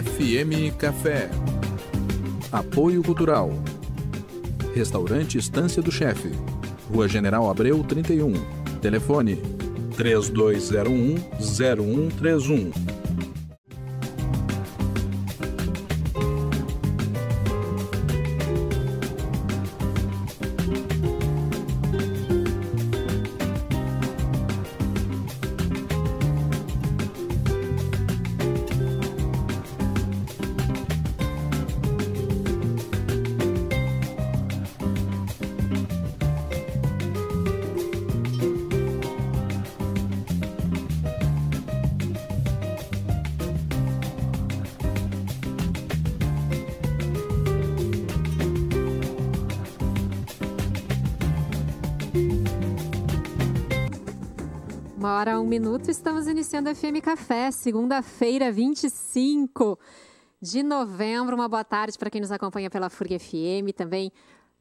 FM Café. Apoio Cultural. Restaurante Estância do Chefe. Rua General Abreu 31. Telefone 3201 0131. iniciando a FM Café, segunda-feira, 25 de novembro. Uma boa tarde para quem nos acompanha pela FURG FM, também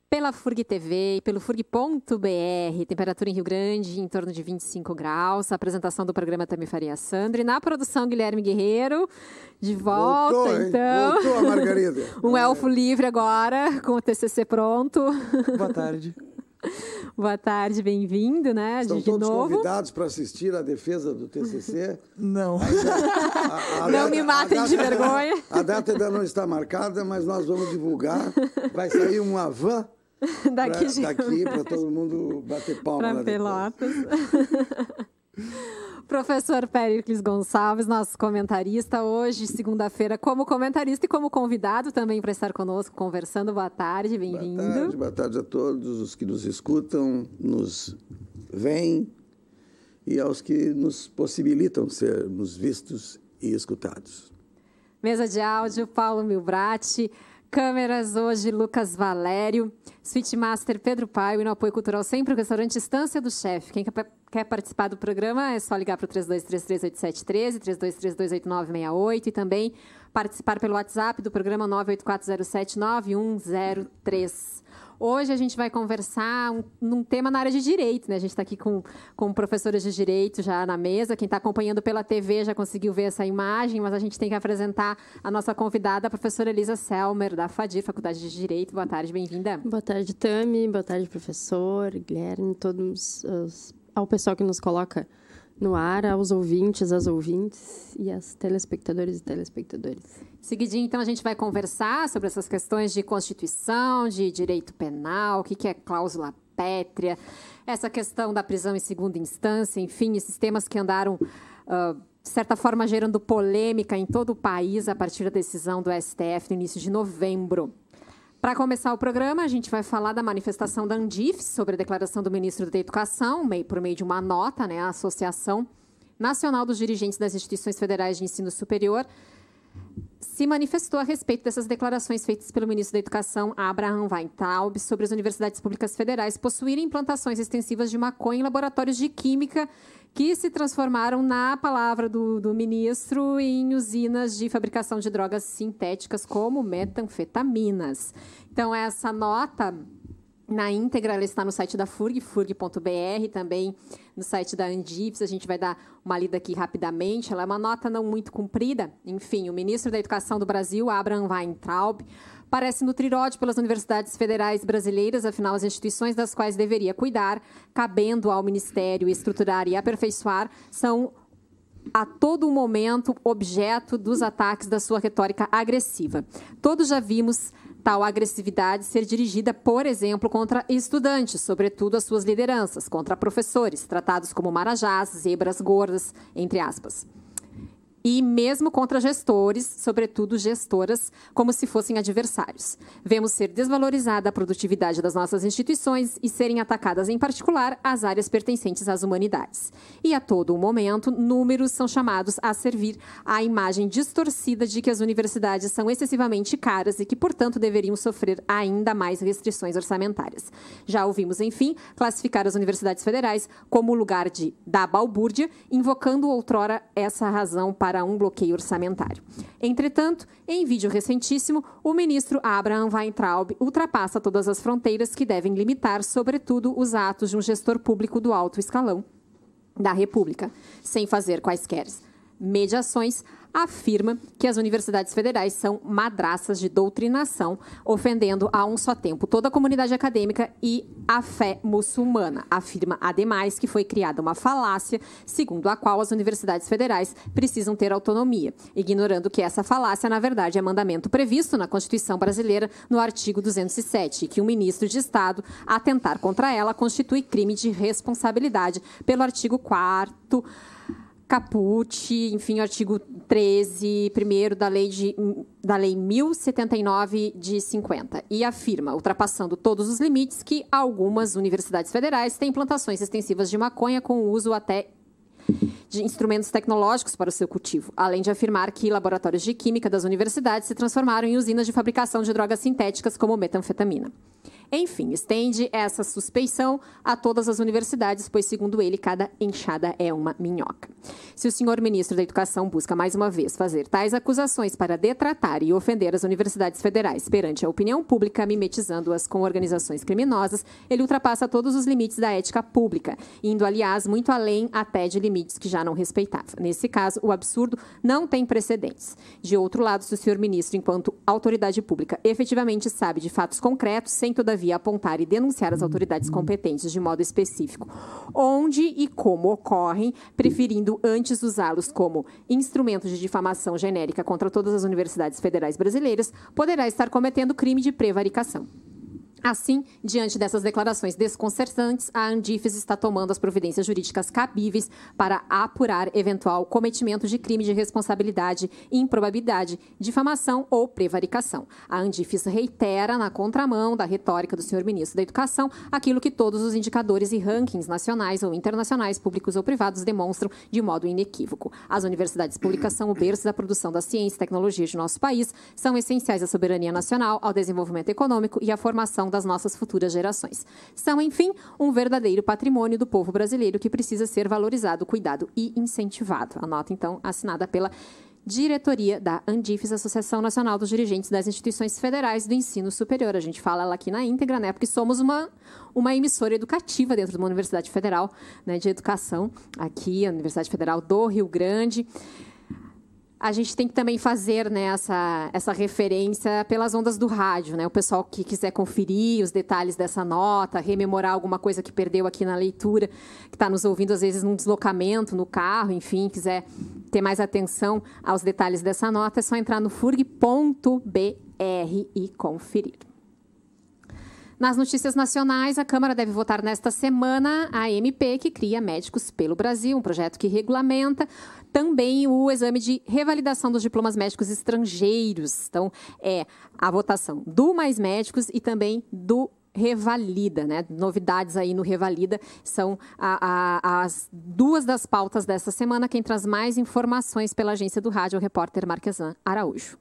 pela FURG TV e pelo FURG.br. Temperatura em Rio Grande em torno de 25 graus. A apresentação do programa também Faria Sandra. E na produção, Guilherme Guerreiro. De volta, Voltou, então. Voltou a Margarida. um elfo livre agora, com o TCC pronto. Boa tarde. Boa tarde, bem-vindo, né? Estão de todos novo. convidados para assistir a defesa do TCC? Não. É, a, a, a não data, me matem de vergonha. A data ainda não está marcada, mas nós vamos divulgar. Vai sair uma van daqui para todo mundo bater palma. Para Pelotas. Professor Pericles Gonçalves, nosso comentarista, hoje, segunda-feira, como comentarista e como convidado também para estar conosco conversando. Boa tarde, bem-vindo. Boa tarde, boa tarde a todos os que nos escutam, nos veem e aos que nos possibilitam sermos vistos e escutados. Mesa de áudio, Paulo Milbrati. Câmeras hoje, Lucas Valério, Suite Master Pedro Paio e no apoio cultural sempre o restaurante Estância do Chefe. Quem Quer participar do programa? É só ligar para o 3232-8968 e também participar pelo WhatsApp do programa 984079103. Hoje a gente vai conversar um, num tema na área de direito, né? A gente está aqui com, com professores de direito já na mesa. Quem está acompanhando pela TV já conseguiu ver essa imagem, mas a gente tem que apresentar a nossa convidada, a professora Elisa Selmer, da FADIR, Faculdade de Direito. Boa tarde, bem-vinda. Boa tarde, Tami. Boa tarde, professor, Guilherme, todos os ao pessoal que nos coloca no ar, aos ouvintes, às ouvintes e às telespectadores e telespectadores. Seguidinho, então, a gente vai conversar sobre essas questões de Constituição, de direito penal, o que é cláusula pétrea, essa questão da prisão em segunda instância, enfim, esses temas que andaram, de certa forma, gerando polêmica em todo o país a partir da decisão do STF no início de novembro. Para começar o programa, a gente vai falar da manifestação da Andif sobre a declaração do ministro da Educação, por meio de uma nota, né, a Associação Nacional dos Dirigentes das Instituições Federais de Ensino Superior se manifestou a respeito dessas declarações feitas pelo ministro da Educação, Abraham Weintraub, sobre as universidades públicas federais possuírem plantações extensivas de maconha em laboratórios de química que se transformaram, na palavra do, do ministro, em usinas de fabricação de drogas sintéticas como metanfetaminas. Então, essa nota na íntegra, ela está no site da FURG, furg.br, também no site da Andips. A gente vai dar uma lida aqui rapidamente. Ela é uma nota não muito comprida. Enfim, o ministro da Educação do Brasil, Abraham Weintraub, parece nutrir ódio pelas universidades federais brasileiras, afinal, as instituições das quais deveria cuidar, cabendo ao Ministério estruturar e aperfeiçoar, são a todo momento objeto dos ataques da sua retórica agressiva. Todos já vimos tal agressividade ser dirigida, por exemplo, contra estudantes, sobretudo as suas lideranças, contra professores, tratados como marajás, zebras gordas, entre aspas e mesmo contra gestores, sobretudo gestoras, como se fossem adversários. Vemos ser desvalorizada a produtividade das nossas instituições e serem atacadas, em particular, as áreas pertencentes às humanidades. E a todo momento, números são chamados a servir à imagem distorcida de que as universidades são excessivamente caras e que, portanto, deveriam sofrer ainda mais restrições orçamentárias. Já ouvimos, enfim, classificar as universidades federais como lugar de da balbúrdia, invocando outrora essa razão para para um bloqueio orçamentário. Entretanto, em vídeo recentíssimo, o ministro Abraham Weintraub ultrapassa todas as fronteiras que devem limitar, sobretudo, os atos de um gestor público do alto escalão da República, sem fazer quaisquer mediações afirma que as universidades federais são madraças de doutrinação, ofendendo a um só tempo toda a comunidade acadêmica e a fé muçulmana. Afirma, ademais, que foi criada uma falácia segundo a qual as universidades federais precisam ter autonomia, ignorando que essa falácia, na verdade, é mandamento previsto na Constituição brasileira no artigo 207, e que um ministro de Estado atentar contra ela constitui crime de responsabilidade pelo artigo 4 Caput, enfim, artigo 13, primeiro da lei, de, da lei 1079 de 50, e afirma, ultrapassando todos os limites, que algumas universidades federais têm plantações extensivas de maconha com uso até de instrumentos tecnológicos para o seu cultivo, além de afirmar que laboratórios de química das universidades se transformaram em usinas de fabricação de drogas sintéticas como metanfetamina. Enfim, estende essa suspeição a todas as universidades, pois, segundo ele, cada enxada é uma minhoca. Se o senhor ministro da Educação busca mais uma vez fazer tais acusações para detratar e ofender as universidades federais perante a opinião pública, mimetizando-as com organizações criminosas, ele ultrapassa todos os limites da ética pública, indo, aliás, muito além até de limites que já não respeitava. Nesse caso, o absurdo não tem precedentes. De outro lado, se o senhor ministro, enquanto autoridade pública, efetivamente sabe de fatos concretos, sem toda todavia, apontar e denunciar as autoridades competentes de modo específico, onde e como ocorrem, preferindo antes usá-los como instrumento de difamação genérica contra todas as universidades federais brasileiras, poderá estar cometendo crime de prevaricação. Assim, diante dessas declarações desconcertantes, a Andifes está tomando as providências jurídicas cabíveis para apurar eventual cometimento de crime de responsabilidade, improbabilidade, difamação ou prevaricação. A Andifes reitera, na contramão da retórica do senhor ministro da Educação, aquilo que todos os indicadores e rankings nacionais ou internacionais, públicos ou privados, demonstram de modo inequívoco. As universidades públicas são o berço da produção da ciência e tecnologia de nosso país, são essenciais à soberania nacional, ao desenvolvimento econômico e à formação da das nossas futuras gerações. São, enfim, um verdadeiro patrimônio do povo brasileiro que precisa ser valorizado, cuidado e incentivado. A nota, então, assinada pela diretoria da Andifes, Associação Nacional dos Dirigentes das Instituições Federais do Ensino Superior. A gente fala ela aqui na íntegra, né? Porque somos uma, uma emissora educativa dentro de uma Universidade Federal né, de Educação, aqui, a Universidade Federal do Rio Grande a gente tem que também fazer né, essa, essa referência pelas ondas do rádio. Né? O pessoal que quiser conferir os detalhes dessa nota, rememorar alguma coisa que perdeu aqui na leitura, que está nos ouvindo às vezes num deslocamento, no carro, enfim, quiser ter mais atenção aos detalhes dessa nota, é só entrar no furg.br e conferir. Nas notícias nacionais, a Câmara deve votar nesta semana a MP que cria Médicos pelo Brasil, um projeto que regulamenta também o exame de revalidação dos diplomas médicos estrangeiros. Então, é a votação do Mais Médicos e também do Revalida, né? Novidades aí no Revalida são a, a, as duas das pautas dessa semana. Quem traz mais informações pela agência do rádio, é o repórter Marquesan Araújo.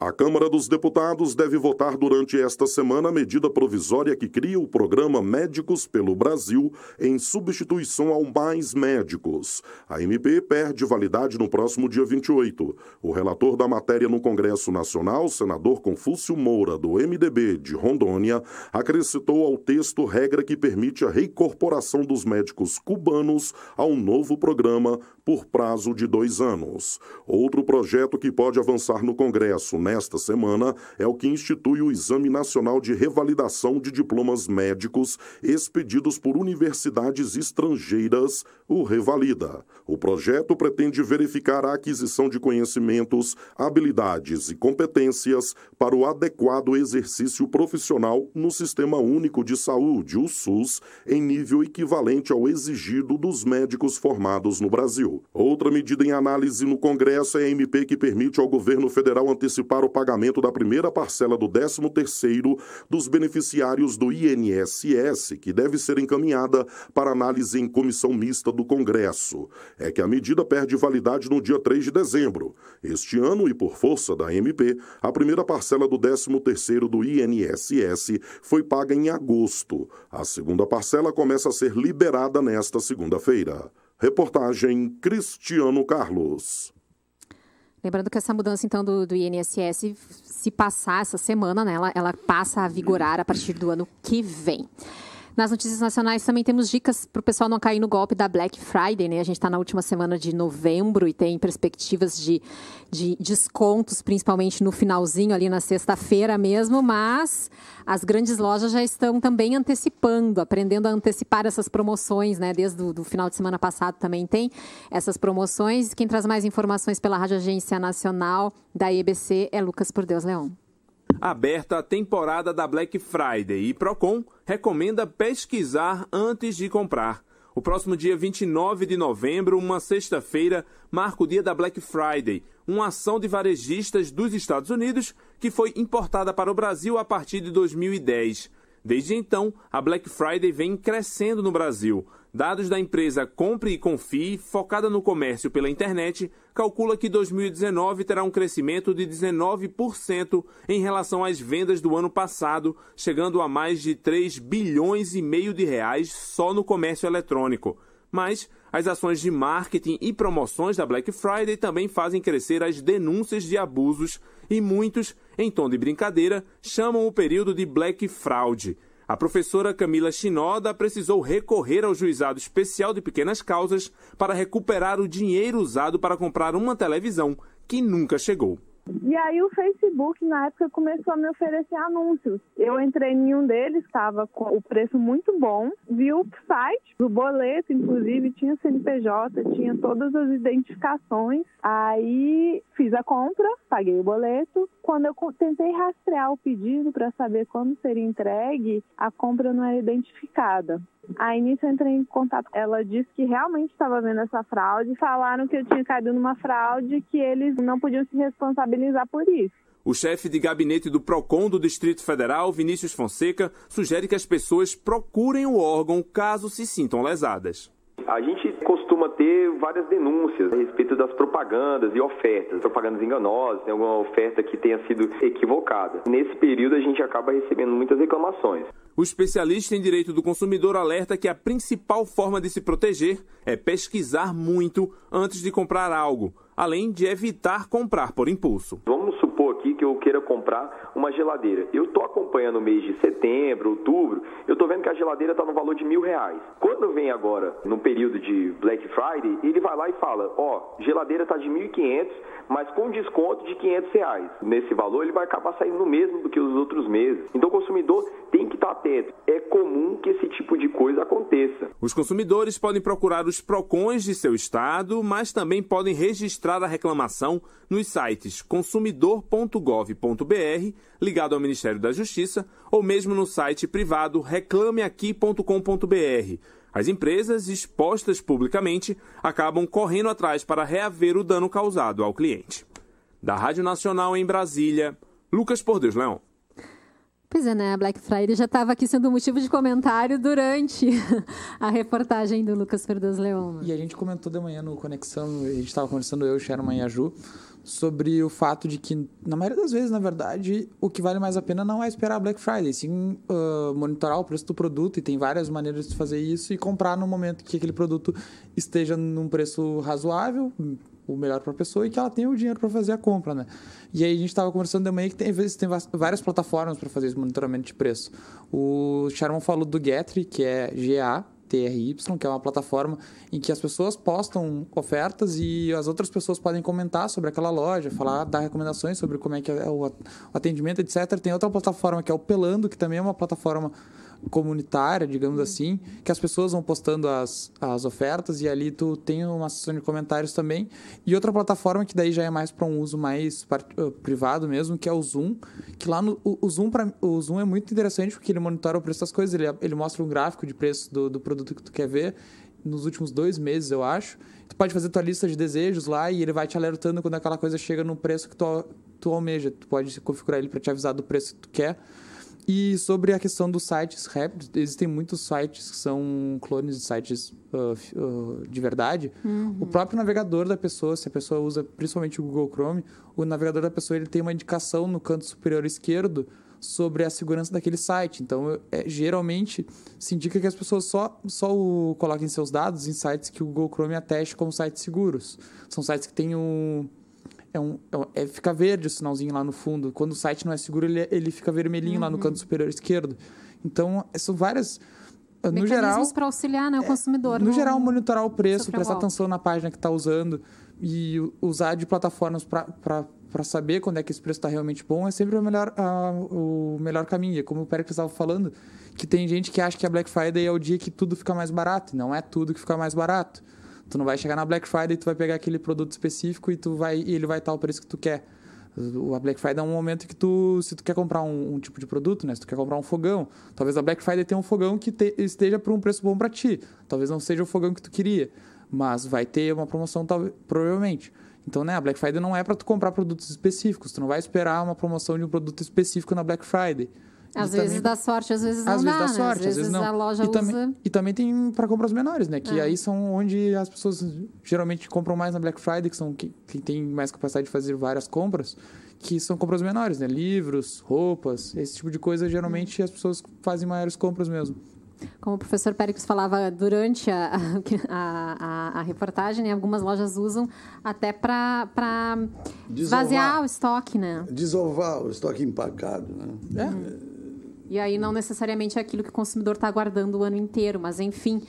A Câmara dos Deputados deve votar durante esta semana a medida provisória que cria o programa Médicos pelo Brasil em substituição ao Mais Médicos. A MP perde validade no próximo dia 28. O relator da matéria no Congresso Nacional, senador Confúcio Moura, do MDB de Rondônia, acrescentou ao texto regra que permite a reincorporação dos médicos cubanos a um novo programa por prazo de dois anos. Outro projeto que pode avançar no Congresso nesta semana é o que institui o Exame Nacional de Revalidação de Diplomas Médicos expedidos por universidades estrangeiras, o Revalida. O projeto pretende verificar a aquisição de conhecimentos, habilidades e competências para o adequado exercício profissional no Sistema Único de Saúde, o SUS, em nível equivalente ao exigido dos médicos formados no Brasil. Outra medida em análise no Congresso é a MP que permite ao governo federal antecipar para o pagamento da primeira parcela do 13º dos beneficiários do INSS, que deve ser encaminhada para análise em comissão mista do Congresso. É que a medida perde validade no dia 3 de dezembro. Este ano, e por força da MP, a primeira parcela do 13º do INSS foi paga em agosto. A segunda parcela começa a ser liberada nesta segunda-feira. Reportagem Cristiano Carlos. Lembrando que essa mudança, então, do, do INSS, se passar essa semana, né, ela, ela passa a vigorar a partir do ano que vem. Nas notícias nacionais também temos dicas para o pessoal não cair no golpe da Black Friday, né? A gente está na última semana de novembro e tem perspectivas de, de descontos, principalmente no finalzinho, ali na sexta-feira mesmo, mas as grandes lojas já estão também antecipando, aprendendo a antecipar essas promoções, né? Desde o do final de semana passado também tem essas promoções. Quem traz mais informações pela Rádio Agência Nacional da EBC é Lucas Por Deus Leão aberta a temporada da Black Friday e Procon recomenda pesquisar antes de comprar. O próximo dia 29 de novembro, uma sexta-feira, marca o dia da Black Friday, uma ação de varejistas dos Estados Unidos que foi importada para o Brasil a partir de 2010. Desde então, a Black Friday vem crescendo no Brasil. Dados da empresa Compre e Confie, focada no comércio pela internet, calcula que 2019 terá um crescimento de 19% em relação às vendas do ano passado, chegando a mais de 3 bilhões e meio de reais só no comércio eletrônico. Mas as ações de marketing e promoções da Black Friday também fazem crescer as denúncias de abusos e muitos, em tom de brincadeira, chamam o período de Black Fraude. A professora Camila Shinoda precisou recorrer ao juizado especial de pequenas causas para recuperar o dinheiro usado para comprar uma televisão que nunca chegou. E aí o Facebook na época começou a me oferecer anúncios. Eu entrei em um deles, estava com o preço muito bom, vi o site, o boleto, inclusive, tinha CNPJ, tinha todas as identificações. Aí fiz a compra, paguei o boleto. Quando eu tentei rastrear o pedido para saber quando seria entregue, a compra não era identificada. Aí nisso eu entrei em contato. Ela disse que realmente estava vendo essa fraude. Falaram que eu tinha caído numa fraude que eles não podiam se responsabilizar por isso. O chefe de gabinete do PROCON do Distrito Federal, Vinícius Fonseca, sugere que as pessoas procurem o órgão caso se sintam lesadas. A gente costuma ter várias denúncias a respeito das propagandas e ofertas, propagandas enganosas, tem né, alguma oferta que tenha sido equivocada. Nesse período, a gente acaba recebendo muitas reclamações. O especialista em direito do consumidor alerta que a principal forma de se proteger é pesquisar muito antes de comprar algo além de evitar comprar por impulso. Vamos supor aqui que eu queira comprar uma geladeira. Eu estou acompanhando o mês de setembro, outubro, eu estou vendo que a geladeira está no valor de mil reais. Quando vem agora, no período de Black Friday, ele vai lá e fala, ó, oh, geladeira está de mil quinhentos, mas com desconto de quinhentos reais. Nesse valor, ele vai acabar saindo no mesmo do que os outros meses. Então, o consumidor tem que estar atento. É comum que esse tipo de coisa aconteça. Os consumidores podem procurar os PROCONs de seu estado, mas também podem registrar registrar a reclamação nos sites consumidor.gov.br, ligado ao Ministério da Justiça, ou mesmo no site privado reclameaqui.com.br. As empresas expostas publicamente acabam correndo atrás para reaver o dano causado ao cliente. Da Rádio Nacional em Brasília, Lucas Por Deus Leão. Pois é, né? A Black Friday já estava aqui sendo motivo de comentário durante a reportagem do Lucas Ferdas Leão. Né? E a gente comentou de manhã no Conexão, a gente estava conversando, eu, Sherman e a Ju, sobre o fato de que, na maioria das vezes, na verdade, o que vale mais a pena não é esperar a Black Friday, sim uh, monitorar o preço do produto, e tem várias maneiras de fazer isso, e comprar no momento que aquele produto esteja num preço razoável, o melhor para a pessoa e que ela tenha o dinheiro para fazer a compra, né? E aí a gente estava conversando de manhã que tem, vezes, tem várias plataformas para fazer esse monitoramento de preço. O Charmon falou do Getry, que é G A T R Y, que é uma plataforma em que as pessoas postam ofertas e as outras pessoas podem comentar sobre aquela loja, falar, dar recomendações sobre como é que é o atendimento, etc. Tem outra plataforma que é o Pelando, que também é uma plataforma comunitária, digamos uhum. assim, que as pessoas vão postando as, as ofertas e ali tu tem uma sessão de comentários também. E outra plataforma que daí já é mais para um uso mais uh, privado mesmo, que é o Zoom, que lá no o, Zoom pra, o Zoom é muito interessante porque ele monitora o preço das coisas, ele, ele mostra um gráfico de preço do, do produto que tu quer ver nos últimos dois meses, eu acho. Tu pode fazer tua lista de desejos lá e ele vai te alertando quando aquela coisa chega no preço que tu, tu almeja. Tu pode configurar ele para te avisar do preço que tu quer. E sobre a questão dos sites rápidos, existem muitos sites que são clones de sites uh, uh, de verdade. Uhum. O próprio navegador da pessoa, se a pessoa usa principalmente o Google Chrome, o navegador da pessoa ele tem uma indicação no canto superior esquerdo sobre a segurança daquele site. Então, é, geralmente, se indica que as pessoas só, só o, coloquem seus dados em sites que o Google Chrome ateste como sites seguros. São sites que têm um é, é um, é, fica verde o sinalzinho lá no fundo. Quando o site não é seguro, ele, é, ele fica vermelhinho uhum. lá no uhum. canto superior esquerdo. Então, é, são várias. Ah, no geral. para auxiliar né, o consumidor. No, no geral, monitorar o preço, prestar atenção na página que está usando e usar de plataformas para saber quando é que esse preço está realmente bom é sempre o melhor, a, ah, o melhor caminho. E como o Pérez estava falando, que tem gente que acha que a Black Friday é o dia que tudo fica mais barato. Não é tudo que fica mais barato. Tu não vai chegar na Black Friday, tu vai pegar aquele produto específico e tu vai e ele vai estar o preço que tu quer. A Black Friday é um momento que tu, se tu quer comprar um, um, tipo de produto, né? Se tu quer comprar um fogão, talvez a Black Friday tenha um fogão que te, esteja por um preço bom para ti. Talvez não seja o fogão que tu queria, mas vai ter uma promoção tal, provavelmente. Então, né, a Black Friday não é para tu comprar produtos específicos. Tu não vai esperar uma promoção de um produto específico na Black Friday. Às e vezes também... dá sorte, às vezes não às dá. Vezes dá né? sorte, às, vezes, vezes não. a loja e usa... Também, e também tem para compras menores, né? Que é. aí são onde as pessoas geralmente compram mais na Black Friday, que são que, tem mais capacidade de fazer várias compras, que são compras menores, né? Livros, roupas, esse tipo de coisa, geralmente hum. as pessoas fazem maiores compras mesmo. Como o professor Péricles falava durante a, a, a, a reportagem, né? algumas lojas usam até para vaziar o estoque, né? Desovar o estoque empacado, né? É. é. E aí não necessariamente é aquilo que o consumidor está aguardando o ano inteiro, mas enfim,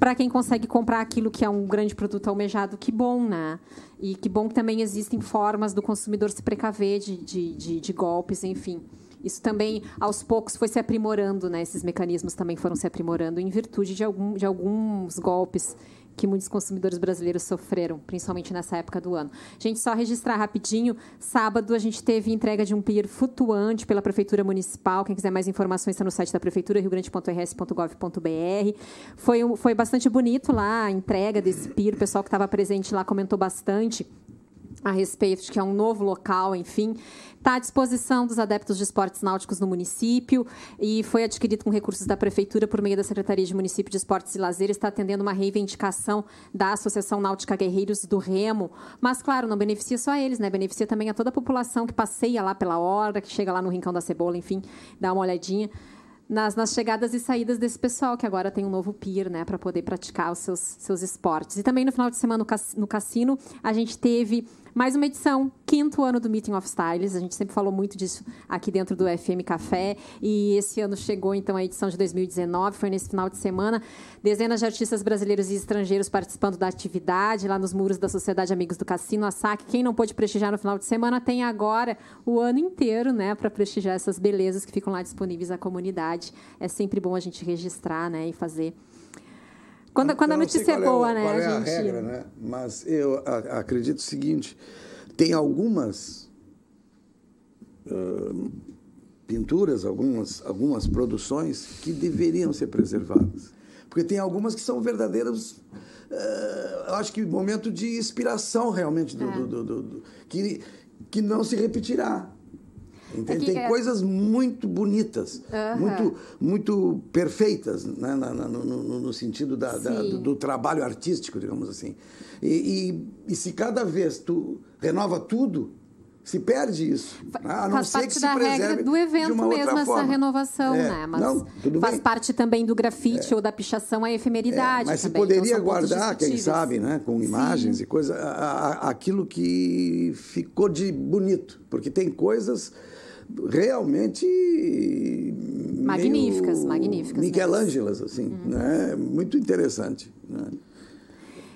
para quem consegue comprar aquilo que é um grande produto almejado, que bom, né? E que bom que também existem formas do consumidor se precaver de, de, de, de golpes, enfim. Isso também, aos poucos, foi se aprimorando, né? Esses mecanismos também foram se aprimorando em virtude de, algum, de alguns golpes que muitos consumidores brasileiros sofreram, principalmente nessa época do ano. Gente, só registrar rapidinho, sábado a gente teve entrega de um pier flutuante pela Prefeitura Municipal, quem quiser mais informações está no site da Prefeitura, riogrande.rs.gov.br. Foi, um, foi bastante bonito lá a entrega desse pier, o pessoal que estava presente lá comentou bastante a respeito de que é um novo local, enfim está à disposição dos adeptos de esportes náuticos no município e foi adquirido com recursos da Prefeitura por meio da Secretaria de Município de Esportes e Lazer. Está atendendo uma reivindicação da Associação Náutica Guerreiros do Remo. Mas, claro, não beneficia só eles, né? Beneficia também a toda a população que passeia lá pela hora, que chega lá no Rincão da Cebola, enfim, dá uma olhadinha. Nas, nas, chegadas e saídas desse pessoal, que agora tem um novo pier, né, para poder praticar os seus, seus esportes. E também no final de semana no cassino, a gente teve mais uma edição, quinto ano do Meeting of Styles. A gente sempre falou muito disso aqui dentro do FM Café. E esse ano chegou, então, a edição de 2019. Foi nesse final de semana. Dezenas de artistas brasileiros e estrangeiros participando da atividade lá nos muros da Sociedade Amigos do Cassino, a SAC. Quem não pôde prestigiar no final de semana tem agora o ano inteiro, né, para prestigiar essas belezas que ficam lá disponíveis à comunidade. É sempre bom a gente registrar, né, e fazer quando, quando a notícia é, é boa, é, né? Qual é a, gente... regra, né? Mas eu acredito o seguinte: tem algumas uh, pinturas, algumas, algumas produções que deveriam ser preservadas. Porque tem algumas que são verdadeiras. Uh, acho que momento de inspiração realmente do, é. do, do, do que, que não se repetirá. Entende? Tem é... coisas muito bonitas, muito, muito perfeitas né? no, no, no, sentido da, da, do, do, trabalho artístico, digamos assim. E, e, e se cada vez tu renova tudo, se perde isso. Ah, a não faz ser parte que se da regra do evento mesmo, essa forma. renovação, é. né? Mas não, faz bem. parte também do grafite é. ou da pichação a efemeridade. É. Mas também. se então poderia então, guardar, quem sabe, né? com imagens Sim. e coisas, aquilo que ficou de bonito. Porque tem coisas realmente magníficas, magníficas, Michelangelas assim, né? Muito interessante. Né?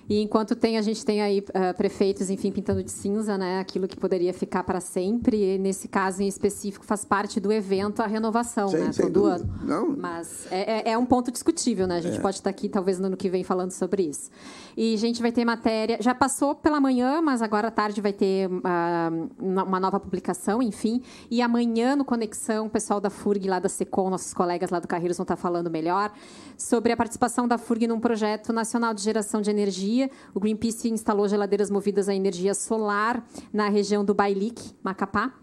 E enquanto tem, a gente tem aí uh, prefeitos, enfim, pintando de cinza, né? Aquilo que poderia ficar para sempre. E nesse caso em específico, faz parte do evento a renovação, né? Todo dúvida. ano. Não. Mas é, é, é, um ponto discutível, né? A gente é. pode estar tá aqui, talvez, no ano que vem, falando sobre isso. E a gente vai ter matéria. Já passou pela manhã, mas agora à tarde vai ter uh, uma nova publicação, enfim. E amanhã, no Conexão, o pessoal da FURG, lá da SECOM, nossos colegas lá do Carreiros vão estar tá falando melhor sobre a participação da FURG num projeto nacional de geração de energia o Greenpeace instalou geladeiras movidas à energia solar na região do Bailique, Macapá,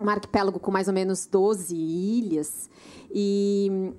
um arquipélago com mais ou menos 12 ilhas. E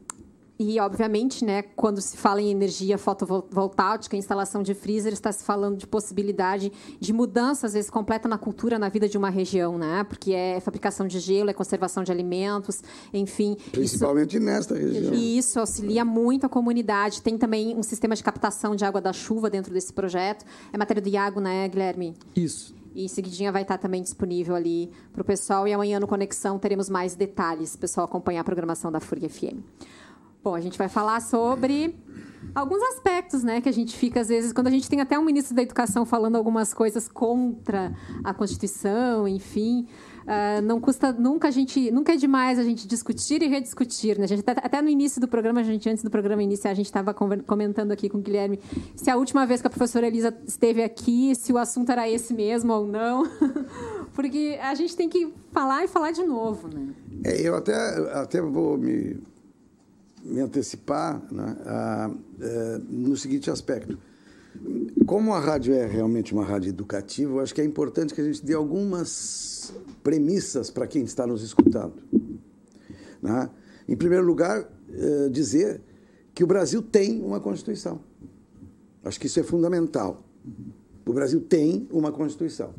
e, obviamente, né, quando se fala em energia fotovoltaica, instalação de freezer, está se falando de possibilidade de mudança, às vezes, completa na cultura, na vida de uma região, né? Porque é fabricação de gelo, é conservação de alimentos, enfim. Principalmente isso, nesta região. E isso auxilia muito a comunidade. Tem também um sistema de captação de água da chuva dentro desse projeto. É matéria do Iago, né, Guilherme? Isso. E em seguidinha vai estar também disponível ali para o pessoal. E amanhã no Conexão teremos mais detalhes, pessoal acompanhar a programação da FURG FM. Bom, a gente vai falar sobre alguns aspectos, né, que a gente fica às vezes quando a gente tem até um ministro da Educação falando algumas coisas contra a Constituição, enfim, uh, não custa nunca a gente, nunca é demais a gente discutir e rediscutir, né? A gente até, até no início do programa, a gente antes do programa iniciar, a gente estava comentando aqui com o Guilherme se a última vez que a professora Elisa esteve aqui, se o assunto era esse mesmo ou não, porque a gente tem que falar e falar de novo, né? É, eu até até vou me me antecipar né, a, é, no seguinte aspecto. Como a rádio é realmente uma rádio educativa, eu acho que é importante que a gente dê algumas premissas para quem está nos escutando. Né? Em primeiro lugar, é, dizer que o Brasil tem uma Constituição. Acho que isso é fundamental. O Brasil tem uma Constituição.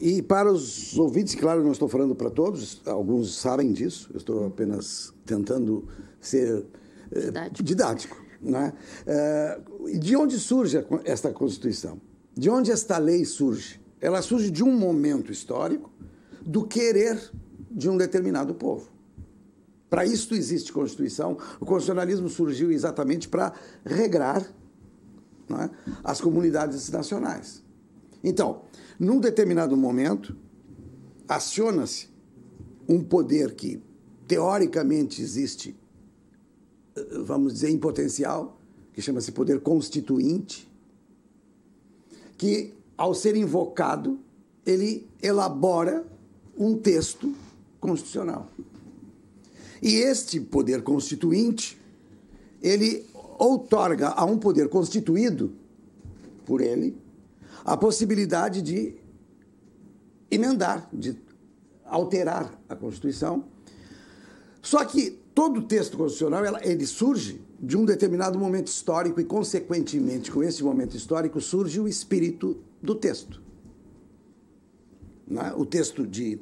E para os ouvintes, claro, não estou falando para todos, alguns sabem disso, eu estou apenas tentando ser eh, didático. didático né? Eh, de onde surge esta Constituição? De onde esta lei surge? Ela surge de um momento histórico, do querer de um determinado povo. Para isso existe Constituição. O constitucionalismo surgiu exatamente para regrar é? as comunidades nacionais. Então, num determinado momento, aciona-se um poder que teoricamente existe, eh, vamos dizer, em potencial, que chama-se poder constituinte, que, ao ser invocado, ele elabora um texto constitucional. E este poder constituinte, ele outorga a um poder constituído por ele a possibilidade de emendar, de alterar a Constituição. Só que todo texto constitucional ele surge de um determinado momento histórico e, consequentemente, com esse momento histórico surge o espírito do texto. Né? O texto de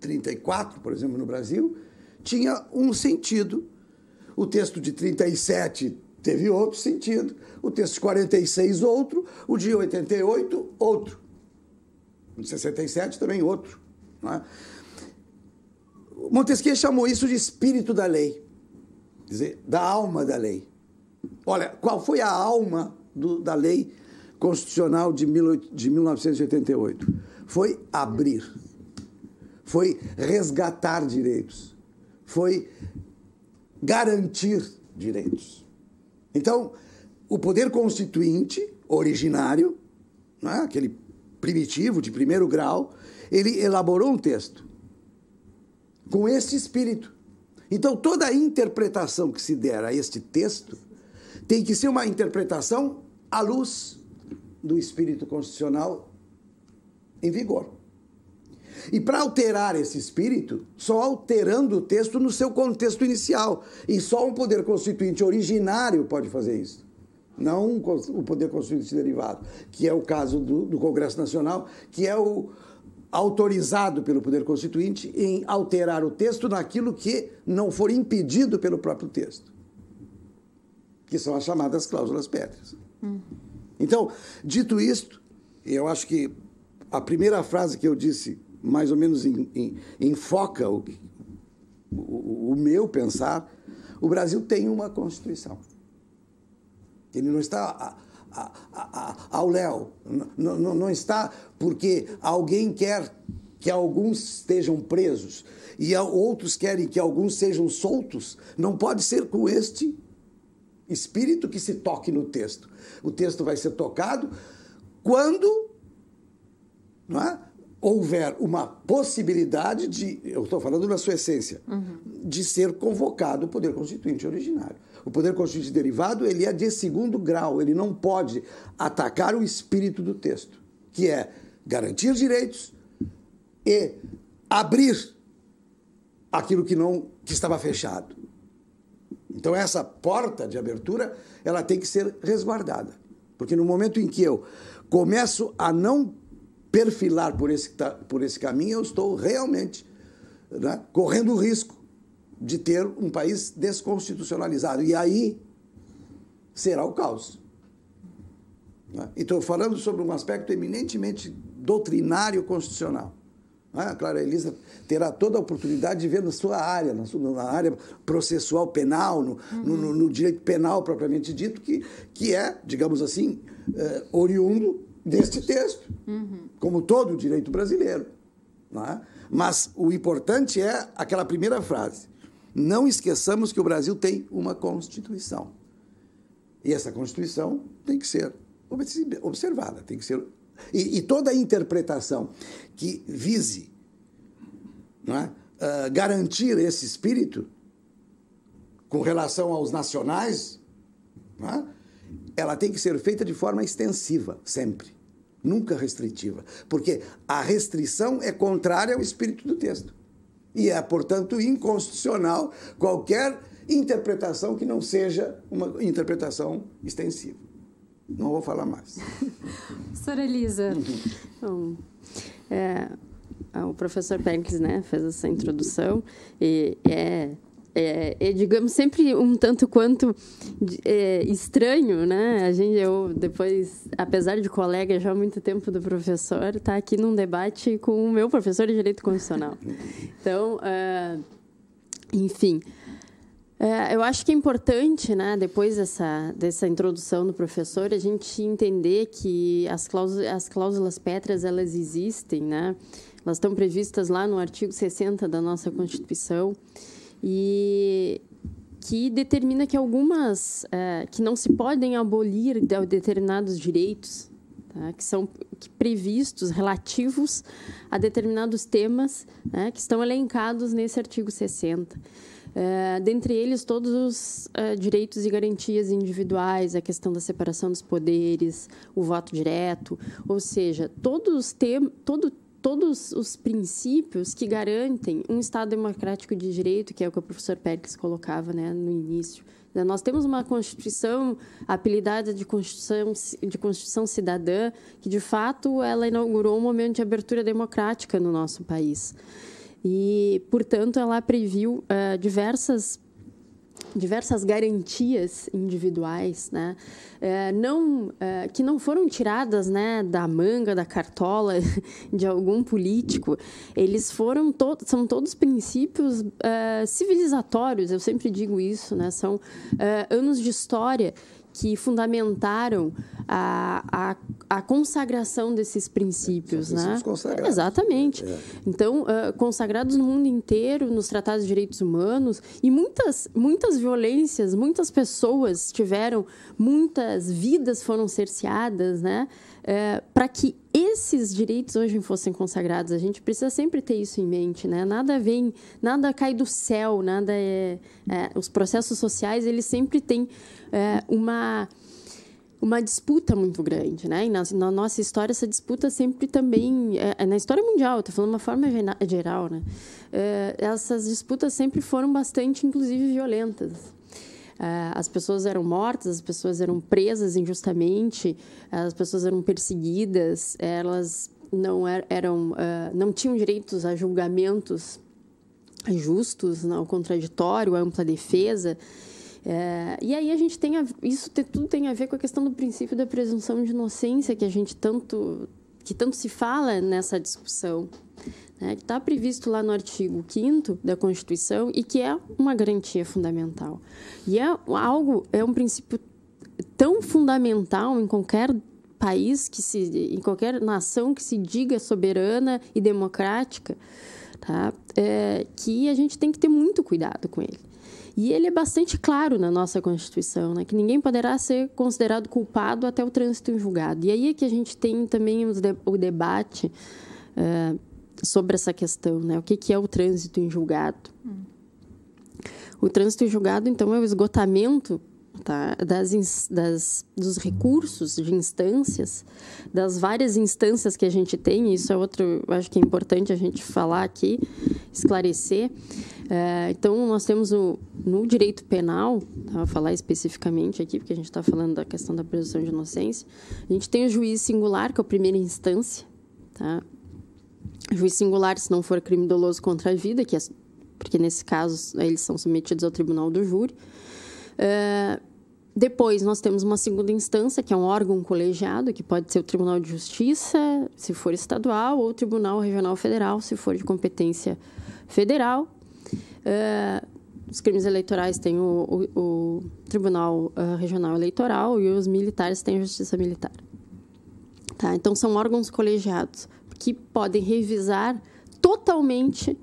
34, por exemplo, no Brasil, tinha um sentido. O texto de 37 teve outro sentido. O texto de 46, outro. O de 88, outro. O de 67, também outro. É? Montesquieu chamou isso de espírito da lei, dizer, da alma da lei. Olha, qual foi a alma do, da lei constitucional de, mil, de 1988? Foi abrir, foi resgatar direitos, foi garantir direitos. Então, o poder constituinte originário, é? aquele primitivo de primeiro grau, ele elaborou um texto com este espírito. Então, toda a interpretação que se der a este texto tem que ser uma interpretação à luz do espírito constitucional em vigor. E para alterar esse espírito, só alterando o texto no seu contexto inicial. E só um poder constituinte originário pode fazer isso. Não o poder constituinte derivado, que é o caso do, do Congresso Nacional, que é o autorizado pelo poder constituinte em alterar o texto naquilo que não for impedido pelo próprio texto, que são as chamadas cláusulas pétreas. Hum. Então, dito isto, eu acho que a primeira frase que eu disse mais ou menos em, em, enfoca o, o, o meu pensar, o Brasil tem uma Constituição. Ele não está a, a, a, ao léu, não, não, não está porque alguém quer que alguns estejam presos e outros querem que alguns sejam soltos. Não pode ser com este espírito que se toque no texto. O texto vai ser tocado quando não é? houver uma possibilidade de, eu estou falando na sua essência, uhum. de ser convocado o poder constituinte originário. O poder constituinte derivado, ele é de segundo grau, ele não pode atacar o espírito do texto, que é garantir direitos e abrir aquilo que não que estava fechado. Então essa porta de abertura, ela tem que ser resguardada, porque no momento em que eu começo a não perfilar por esse, por esse caminho, eu estou realmente né, correndo o risco de ter um país desconstitucionalizado. E aí será o caos. Né? Então, falando sobre um aspecto eminentemente doutrinário constitucional. Né? A Clara Elisa terá toda a oportunidade de ver na sua área, na, sua, na área processual penal, no, uhum. no, no, direito penal propriamente dito, que, que é, digamos assim, eh, oriundo deste texto, uhum. como todo o direito brasileiro. É? Mas o importante é aquela primeira frase. Não esqueçamos que o Brasil tem uma Constituição. E essa Constituição tem que ser observada, tem que ser. E, e toda interpretação que vise é? uh, garantir esse espírito com relação aos nacionais, é? ela tem que ser feita de forma extensiva, sempre nunca restritiva, porque a restrição é contrária ao espírito do texto. E é, portanto, inconstitucional qualquer interpretação que não seja uma interpretação extensiva. Não vou falar mais. Professora Elisa, uhum. é, o professor Perkins né, fez essa introdução e é é, é, digamos, sempre um tanto quanto é, estranho, né? A gente, eu, depois, apesar de colega já há muito tempo do professor, está aqui num debate com o meu professor de Direito Constitucional. Então, é, enfim... É, eu acho que é importante, né, depois dessa, dessa introdução do professor, a gente entender que as cláusulas, as cláusulas pétreas elas existem, né? elas estão previstas lá no artigo 60 da nossa Constituição e que determina que algumas é, que não se podem abolir determinados direitos tá? que são previstos relativos a determinados temas né, que estão elencados nesse artigo 60. É, dentre eles, todos os é, direitos e garantias individuais, a questão da separação dos poderes, o voto direto, ou seja, todos tem, todo tema todos os princípios que garantem um Estado democrático de direito, que é o que o professor Perkins colocava né, no início. Né, nós temos uma Constituição apelidada de Constituição, de Constituição Cidadã, que de fato ela inaugurou um momento de abertura democrática no nosso país. E, portanto, ela previu uh, diversas diversas garantias individuais, né, é, não, é, que não foram tiradas né, da manga, da cartola de algum político. Eles foram todos são todos princípios é, civilizatórios. Eu sempre digo isso, né, são é, anos de história que fundamentaram a, a, a consagração desses princípios. São né? consagrados. Exatamente. É. Então, uh, consagrados no mundo inteiro, nos tratados de direitos humanos, e muitas, muitas violências, muitas pessoas tiveram, muitas vidas foram cerceadas, né? É, para que esses direitos hoje fossem consagrados. A gente precisa sempre ter isso em mente, né? Nada vem, nada cai do céu, nada é, é os processos sociais eles sempre têm é, uma uma disputa muito grande, né? E na, na, nossa história essa disputa sempre também é, é na história mundial, estou falando de uma forma geral, né? É, essas disputas sempre foram bastante, inclusive, violentas. É, as pessoas eram mortas, as pessoas eram presas injustamente, as pessoas eram perseguidas, elas não er, eram, é, não tinham direitos a julgamentos justos, não, ao contraditório, à ampla defesa. É, e aí a gente tem a, isso te, tudo tem a ver com a questão do princípio da presunção de inocência que a gente tanto que tanto se fala nessa discussão, né, que está previsto lá no artigo 5 da Constituição e que é uma garantia fundamental. E é algo, é um princípio tão fundamental em qualquer país que se, em qualquer nação que se diga soberana e democrática, tá? É, que a gente tem que ter muito cuidado com ele. E ele é bastante claro na nossa Constituição, né? que ninguém poderá ser considerado culpado até o trânsito em julgado. E aí é que a gente tem também o debate uh, sobre essa questão, né? o que, que é o trânsito em julgado. Hum. O trânsito em julgado, então, é o esgotamento Tá? das, das, dos recursos de instâncias, das várias instâncias que a gente tem, isso é outro, acho que é importante a gente falar aqui, esclarecer. É, então, nós temos o, no direito penal, tá? vou falar especificamente aqui, porque a gente está falando da questão da presunção de inocência, a gente tem o juiz singular, que é a primeira instância, tá? Juiz singular, se não for crime doloso contra a vida, que é porque nesse caso eles são submetidos ao tribunal do júri. Eh, depois, nós temos uma segunda instância, que é um órgão colegiado, que pode ser o Tribunal de Justiça, se for estadual, ou o Tribunal Regional Federal, se for de competência federal. Uh, os crimes eleitorais têm o, o, o Tribunal uh, Regional Eleitoral e os militares têm a Justiça Militar. Tá? Então, são órgãos colegiados que podem revisar totalmente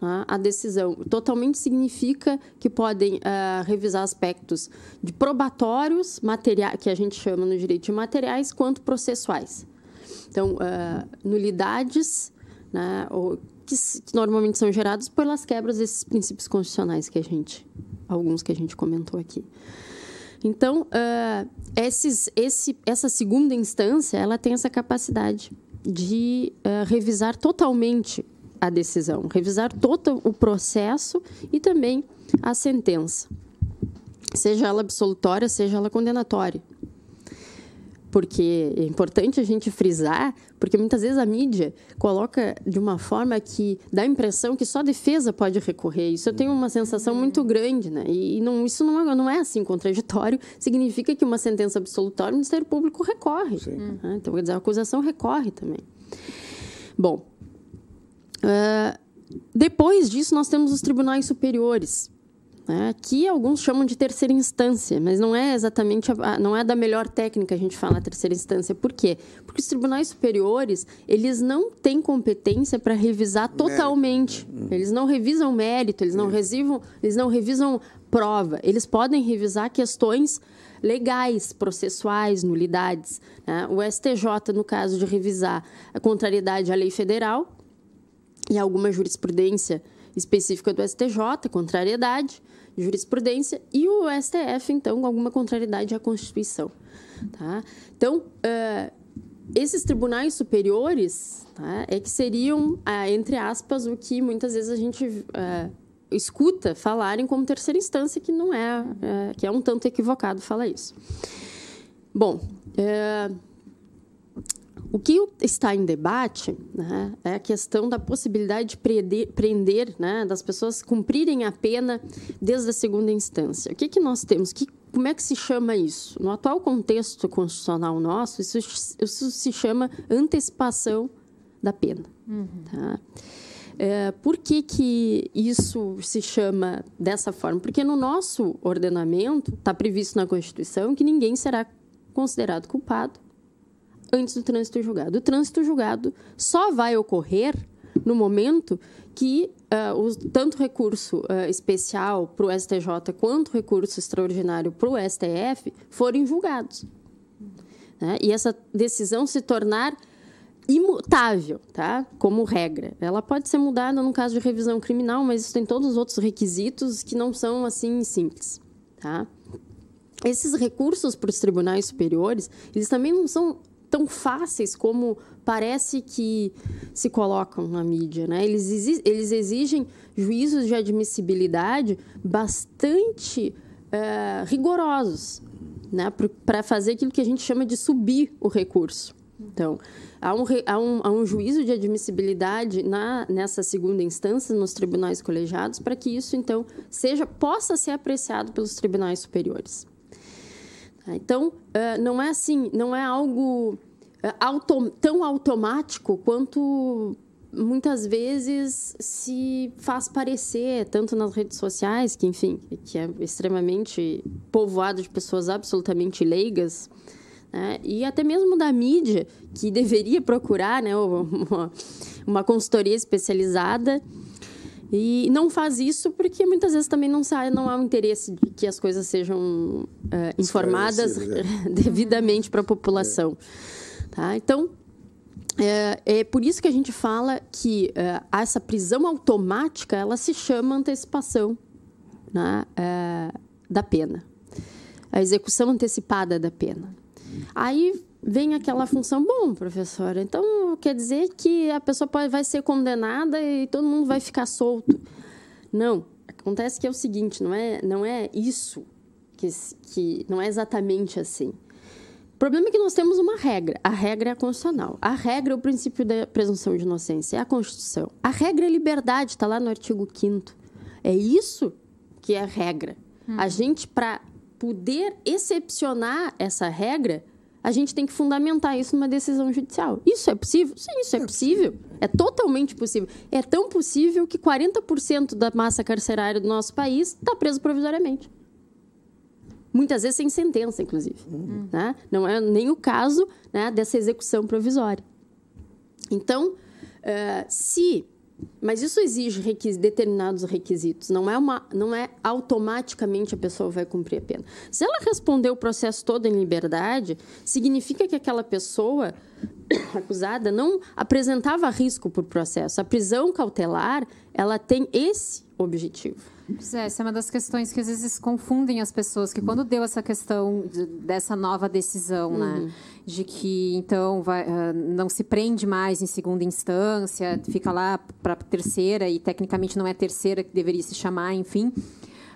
né, a decisão. Totalmente significa que podem uh, revisar aspectos de probatórios, materiais, que a gente chama no direito de materiais, quanto processuais. Então, uh, nulidades, né, ou, que normalmente são geradas pelas quebras desses princípios constitucionais que a gente, alguns que a gente comentou aqui. Então, uh, esses, esse, essa segunda instância, ela tem essa capacidade de revisar totalmente a decisão, revisar todo o processo e também a sentença, seja ela absolutória, seja ela condenatória. Porque é importante a gente frisar, porque muitas vezes a mídia coloca de uma forma que dá a impressão que só a defesa pode recorrer. Isso eu tenho uma sensação muito grande, né? E não, isso não é, não é assim contraditório. Significa que uma sentença absolutória o Ministério Público recorre. Né? Então, quer dizer, a acusação recorre também. Bom, ah, depois disso, nós temos os tribunais superiores, né, que alguns chamam de terceira instância, mas não é exatamente a, não é da melhor técnica a gente falar terceira instância. Por quê? Porque os tribunais superiores eles não têm competência para revisar totalmente. Mérito. Hum. Eles não revisam mérito, eles não revisam, eles não revisam prova. Eles podem revisar questões legais, processuais, nulidades. Né? O STJ, no caso de revisar a contrariedade à lei federal, e alguma jurisprudência específica do STJ, contrariedade, jurisprudência, e o STF, então, alguma contrariedade à Constituição. Tá? Então, uh, esses tribunais superiores tá, é que seriam, uh, entre aspas, o que muitas vezes a gente uh, escuta falarem como terceira instância, que não é, eh, que é um tanto equivocado falar isso. Bom, o que está em debate né, é a questão da possibilidade de prender, prender né, das pessoas cumprirem a pena desde a segunda instância. O que, que nós temos? Que, como é que se chama isso? No atual contexto constitucional nosso, isso, isso se chama antecipação da pena. Uhum. Tá? É, por que, que isso se chama dessa forma? Porque no nosso ordenamento está previsto na Constituição que ninguém será considerado culpado antes do trânsito julgado. O trânsito julgado só vai ocorrer no momento que uh, eh, o, tanto recurso uh, especial para o STJ quanto recurso extraordinário para o STF forem julgados. Né? E essa decisão se tornar imutável, tá? Como regra. Ela pode ser mudada no caso de revisão criminal, mas isso tem todos os outros requisitos que não são assim simples, tá? Esses recursos para os tribunais superiores, eles também não são tão fáceis como parece que se colocam na mídia. Né? Eles, exi eles exigem juízos de admissibilidade bastante é, rigorosos né? para fazer aquilo que a gente chama de subir o recurso. Então, há um, há um, há um juízo de admissibilidade na, nessa segunda instância, nos tribunais colegiados, para que isso, então, seja possa ser apreciado pelos tribunais superiores. Então, eh, não é assim, não é algo eh, tão automático quanto muitas vezes se faz parecer, tanto nas redes sociais, que, enfim, que é extremamente povoado de pessoas absolutamente leigas, né? e até mesmo da mídia, que deveria procurar né, uma, uma consultoria especializada e não faz isso porque muitas vezes também não, sai, não há o um interesse de que as coisas sejam uh, informadas é. devidamente para a população. É. Tá? Então, é, é, por isso que a gente fala que uh, essa prisão automática ela se chama antecipação né, uh, da pena, a execução antecipada da pena. Aí vem aquela função, bom, professora, então quer dizer que a pessoa pode, vai ser condenada e todo mundo vai ficar solto. Não, acontece que é o seguinte, não é, não é isso, que, que não é exatamente assim. O problema é que nós temos uma regra, a regra é a constitucional. A regra é o princípio da presunção de inocência, é a Constituição. A regra é a liberdade, está lá no artigo 5 É isso que é a regra. Hum. A gente, para poder excepcionar essa regra, a gente tem que fundamentar isso numa decisão judicial. Isso é possível? Sim, isso é, é possível. É totalmente possível. É tão possível que 40% da massa carcerária do nosso país está preso provisoriamente. Muitas vezes sem sentença, inclusive. Uhum. Né? Não é nem o caso né, dessa execução provisória. Então, uh, se mas isso exige requis determinados requisitos. Não é, uma, não é automaticamente a pessoa vai cumprir a pena. Se ela responder o processo todo em liberdade, significa que aquela pessoa acusada não apresentava risco para o processo. A prisão cautelar, ela tem esse objetivo. Pois é, essa é uma das questões que às vezes confundem as pessoas, que quando deu essa questão de, dessa nova decisão, né, uhum. né, de que então vai, ah, não se prende mais em segunda instância, fica lá para terceira e tecnicamente não é terceira que deveria se chamar, enfim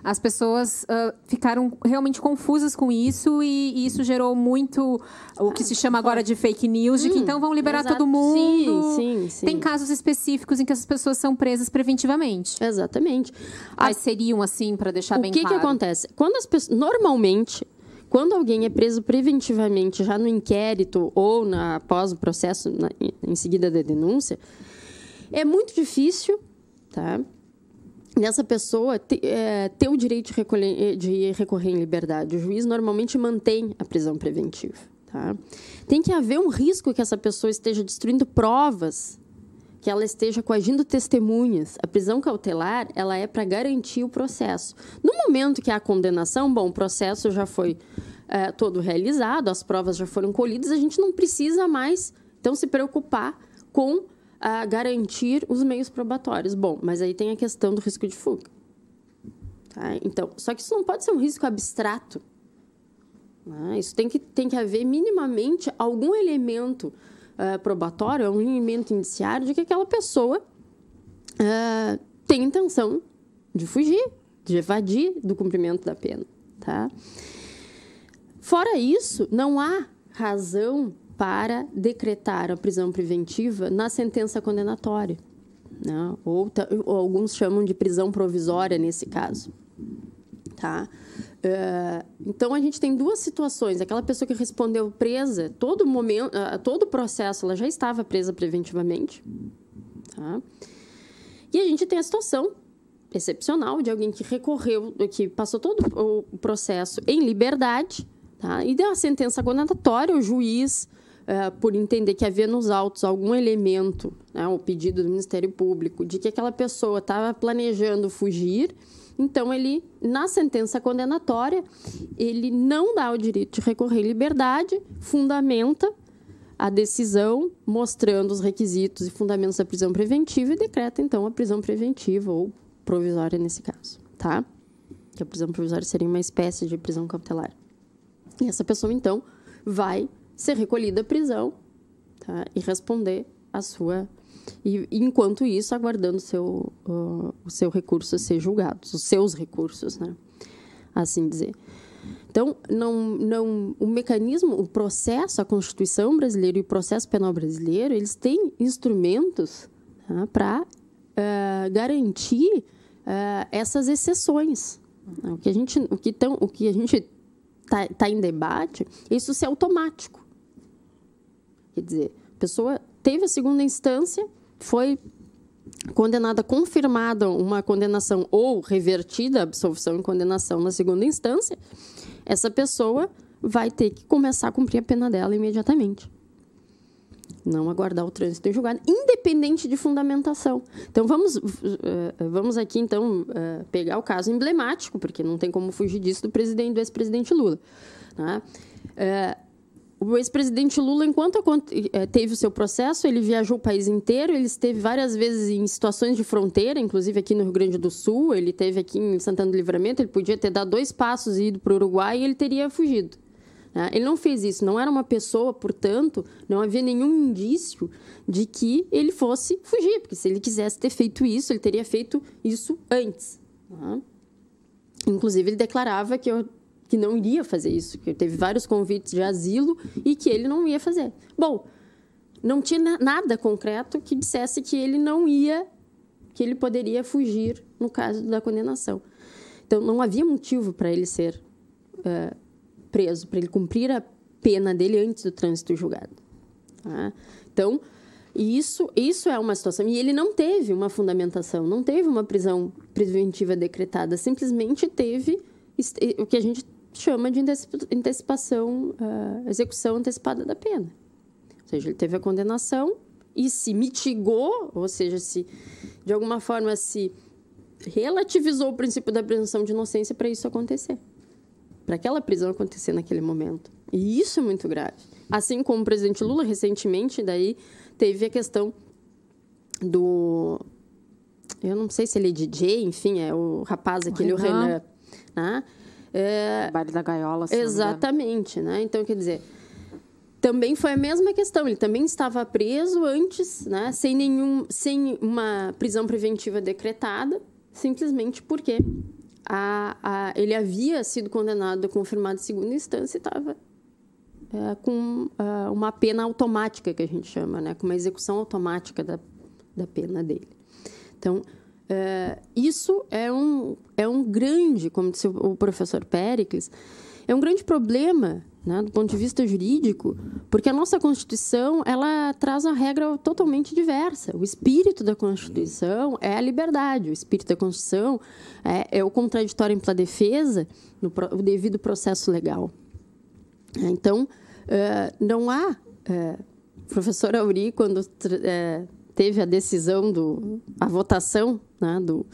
as pessoas uh, ficaram realmente confusas com isso e, e, isso gerou muito o que se chama agora de fake news, hum, de que hum, então vão liberar exato. todo mundo. Sim, sim, sim. Tem casos específicos em que as pessoas são presas preventivamente. Exatamente. Mas seriam assim, para deixar o bem que claro. O que acontece? Quando as pessoas, normalmente, quando alguém é preso preventivamente já no inquérito ou na, após o processo, na, em seguida da denúncia, é muito difícil, tá? nessa pessoa é, ter o direito eh, de, recorrer em liberdade. O juiz normalmente mantém a prisão preventiva. Tá? Tem que haver um risco que essa pessoa esteja destruindo provas, que ela esteja coagindo testemunhas. A prisão cautelar ela é para garantir o processo. No momento que há condenação, bom, o processo já foi é, todo realizado, as provas já foram colhidas, a gente não precisa mais então se preocupar com a garantir os meios probatórios. Bom, mas aí tem a questão do risco de fuga. Tá? Então, só que isso não pode ser um risco abstrato. Né? Isso tem que, tem que haver minimamente algum elemento uh, probatório, algum elemento indiciário de que aquela pessoa uh, tem intenção de fugir, de evadir do cumprimento da pena. Tá? Fora isso, não há razão para decretar a prisão preventiva na sentença condenatória. Né? Ou, ou, alguns chamam de prisão provisória nesse caso. Tá? Uh, então a gente tem duas situações. Aquela pessoa que respondeu presa, todo momento, uh, todo o processo, ela já estava presa preventivamente. Tá? E a gente tem a situação excepcional de alguém que recorreu, que passou todo o processo em liberdade, tá? e deu a sentença condenatória, o juiz é, por entender que havia nos autos algum elemento, né, o pedido do Ministério Público, de que aquela pessoa estava planejando fugir, então ele, na sentença condenatória, ele não dá o direito de recorrer em liberdade, fundamenta a decisão, mostrando os requisitos e fundamentos da prisão preventiva e decreta então a prisão preventiva ou provisória nesse caso, tá? Que a prisão provisória seria uma espécie de prisão cautelar. E essa pessoa então vai ser recolhido à prisão tá? e responder a sua e enquanto isso aguardando seu, uh, o seu recurso a ser julgado, os seus recursos, né? assim dizer. Então, não, não, o mecanismo, o processo, a Constituição brasileira e o processo penal brasileiro, eles têm instrumentos tá, para uh, ah, garantir uh, essas exceções. O que a gente, o que tão, o que a gente está tá em debate, isso ser é automático. Quer dizer, a pessoa teve a segunda instância, foi condenada confirmada uma condenação ou revertida a absolvição e condenação na segunda instância, essa pessoa vai ter que começar a cumprir a pena dela imediatamente. Não aguardar o trânsito em julgado, independente de fundamentação. Então, vamos, eh, vamos aqui, então, eh, pegar o caso emblemático, porque não tem como fugir disso, do presidente do ex-presidente Lula. Né? Eh, o ex-presidente Lula, enquanto eh, teve o seu processo, ele viajou o país inteiro, ele esteve várias vezes em situações de fronteira, inclusive aqui no Rio Grande do Sul, ele teve aqui em Santana do Livramento, ele podia ter dado dois passos e ido para o Uruguai e ele teria fugido. Né? Ele não fez isso, não era uma pessoa, portanto, não havia nenhum indício de que ele fosse fugir, porque se ele quisesse ter feito isso, ele teria feito isso antes. Né? Inclusive, ele declarava que que não iria fazer isso, que teve vários convites de asilo e que ele não ia fazer. Bom, não tinha nada concreto que dissesse que ele não ia, que ele poderia fugir no caso da condenação. Então, não havia motivo para ele ser uh, preso, para ele cumprir a pena dele antes do trânsito julgado. Tá? Então, isso, isso é uma situação. E ele não teve uma fundamentação, não teve uma prisão preventiva decretada, simplesmente teve o que a gente chama de antecipação, uh, execução antecipada da pena. Ou seja, ele teve a condenação e se mitigou, ou seja, se de alguma forma se relativizou o princípio da presunção de inocência para isso acontecer. Para aquela prisão acontecer naquele momento. E isso é muito grave. Assim como o presidente Lula recentemente daí teve a questão do eu não sei se ele é DJ, enfim, é o rapaz aquele o Renan, o Renan né? É... Baile da Gaiola. Exatamente, né? Então, quer dizer, também foi a mesma questão. Ele também estava preso antes, né? Sem, nenhum, sem uma prisão preventiva decretada, simplesmente porque a, a, ele havia sido condenado, confirmado em segunda instância e estava é, com é, uma pena automática, que a gente chama, né? com uma execução automática da, da pena dele. Então, é, isso é um, é um grande, como disse o professor Pericles, é um grande problema né, do ponto de vista jurídico, porque a nossa Constituição ela traz uma regra totalmente diversa. O espírito da Constituição é a liberdade, o espírito da Constituição é, é o contraditório em plena defesa, no, o devido processo legal. Então, eh, não há. É, professor Auri, quando teve a decisão do a votação né, do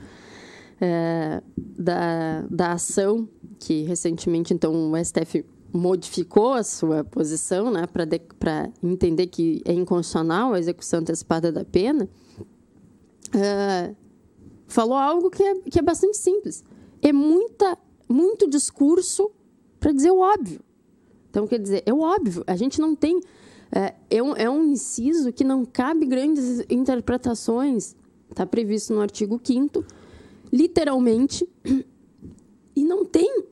é, da, da ação que recentemente então o STF modificou a sua posição né, para entender que é inconstitucional a execução antecipada da pena, é, falou algo que é, que é bastante simples. É muita, muito discurso para dizer o óbvio. Então, quer dizer, é o óbvio. A gente não tem é, é, um, é um inciso que não cabe grandes interpretações. Está previsto no artigo 5 literalmente, e não tem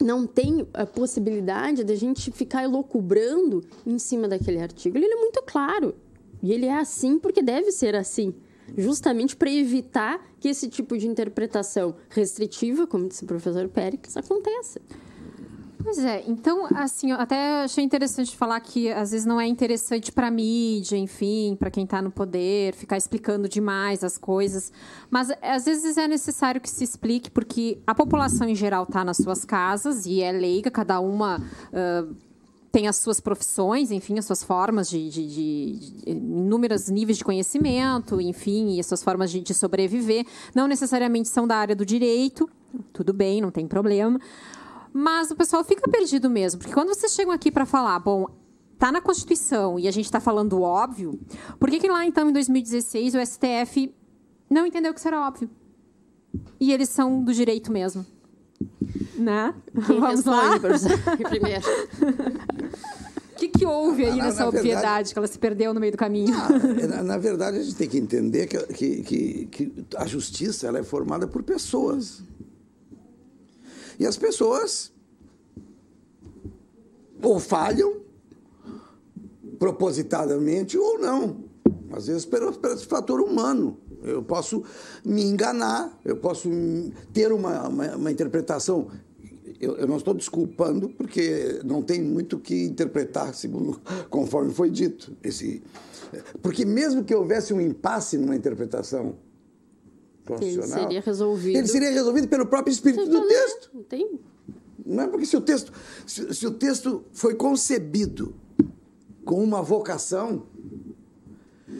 não tem a possibilidade de a gente ficar elocubrando em cima daquele artigo. Ele é muito claro. E ele é assim porque deve ser assim. Justamente para evitar que esse tipo de interpretação restritiva, como disse o professor Pérez aconteça. Pois é, então, assim, até achei interessante falar que às vezes não é interessante para mídia, enfim, para quem está no poder, ficar explicando demais as coisas. Mas às vezes é necessário que se explique, porque a população em geral está nas suas casas e é leiga, cada uma. Uh, tem as suas profissões, enfim, as suas formas de, de, de, de, inúmeros níveis de conhecimento, enfim, e as suas formas de, de sobreviver. Não necessariamente são da área do direito, tudo bem, não tem problema. Mas o pessoal fica perdido mesmo, porque quando vocês chegam aqui para falar, bom, tá na Constituição e a gente está falando óbvio, por que, que lá então em 2016 o STF não entendeu que isso era óbvio? E eles são do direito mesmo. Né? Quem Vamos lá. Primeiro. O que, que houve aí ah, na, nessa na obviedade que ela se perdeu no meio do caminho? Ah, é, na, na verdade, a gente tem que entender que, que, que, que a justiça ela é formada por pessoas. Uhum. E as pessoas ou falham propositadamente ou não. Às vezes pelo, pelo fator humano. Eu posso me enganar, eu posso ter uma, uma, uma interpretação eu, eu, não estou desculpando, porque não tem muito que interpretar, segundo, conforme foi dito. Esse, porque mesmo que houvesse um impasse numa interpretação, constitucional. Ele seria resolvido. Ele seria resolvido pelo próprio espírito do texto. Não tem. Não é porque se o texto, se, se o texto foi concebido com uma vocação,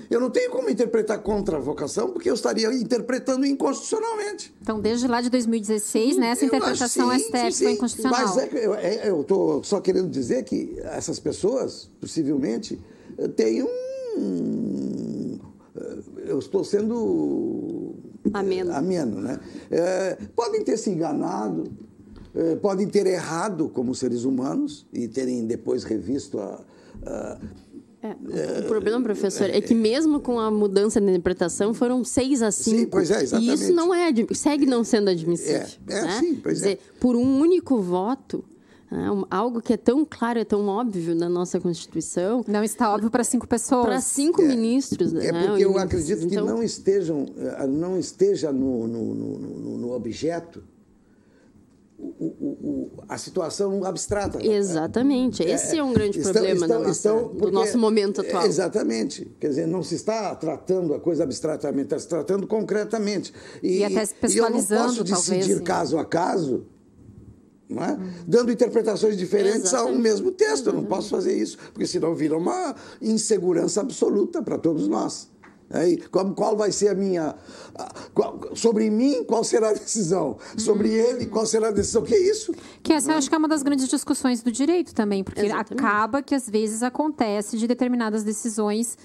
eu não tenho como interpretar contra a vocação, porque eu estaria interpretando inconstitucionalmente. Então, desde lá de 2016, né, essa interpretação sim, STF é sim, foi inconstitucional. Mas é, eu é, estou só querendo dizer que essas pessoas, possivelmente, eh, têm um. Eh, eu estou sendo Ameno. Ameno, né? É, podem ter se enganado, é, podem ter errado como seres humanos e terem depois revisto a, a é, o é, problema, professor, é que é, é. mesmo com a mudança de interpretação, foram seis a cinco Sim, pois é, exatamente. E isso não é, segue não sendo admissível. É, é né? sim, pois Quer é. Dizer, por um único voto, é algo que é tão claro, é tão óbvio na nossa Constituição. Não está óbvio para cinco pessoas. Para cinco é, ministros. É né? porque eu acredito então... que não, estejam, eh, não esteja no, no, no, no objeto o, o, o, a situação abstrata. Né? Exatamente. É, Esse é, um grande estão, problema estão, nossa, porque, do nosso momento atual. Exatamente. Quer dizer, não se está tratando a coisa abstratamente, está se tratando concretamente. E, e até se pessoalizando, talvez. eu não posso decidir talvez, caso a caso é? dando interpretações diferentes Exatamente. ao mesmo texto. Eu não uhum. posso fazer isso, porque senão vira uma insegurança absoluta para todos nós. Aí, é, qual, qual vai ser a minha. Qual, sobre mim, qual será a decisão? Sobre uhum. ele, qual será a decisão? Que é isso? Que essa eu acho que é uma das grandes discussões do direito também, porque Exatamente. acaba que às vezes acontece de determinadas decisões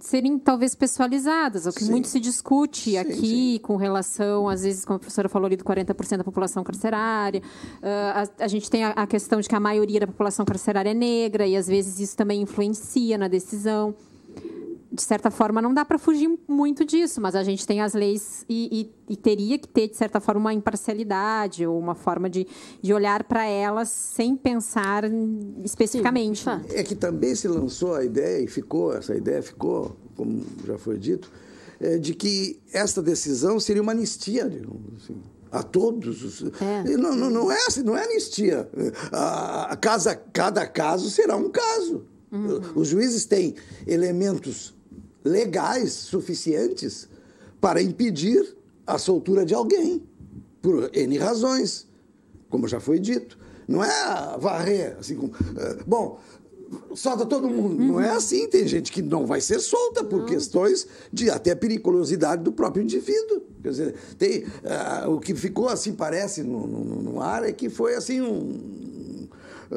serem talvez pessoalizadas, é o que sim. muito se discute sim, aqui sim. com relação, às vezes, como a professora falou ali, do 40% da população carcerária. Uh, a, a, gente tem a, a, questão de que a maioria da população carcerária é negra e, às vezes, isso também influencia na decisão de certa forma, não dá para fugir muito disso, mas a gente tem as leis e, e, e, teria que ter, de certa forma, uma imparcialidade ou uma forma de, de olhar para elas sem pensar especificamente. Sim, é que também se lançou a ideia e ficou, essa ideia ficou, como já foi dito, é, de que esta decisão seria uma anistia, digamos assim a todos os. É. Não, não, não, é, não é anistia. A, a casa, cada caso será um caso. Uhum. Os juízes têm elementos legais suficientes para impedir a soltura de alguém, por N razões, como já foi dito. Não é varrer, assim como. Eh, bom, solta tá todo mundo. Uhum. Não é uhum. assim. Tem gente que não vai ser solta por não. questões de até periculosidade do próprio indivíduo. Quer dizer, tem, uh, o que ficou assim, parece, no, no, no ar, é que foi assim um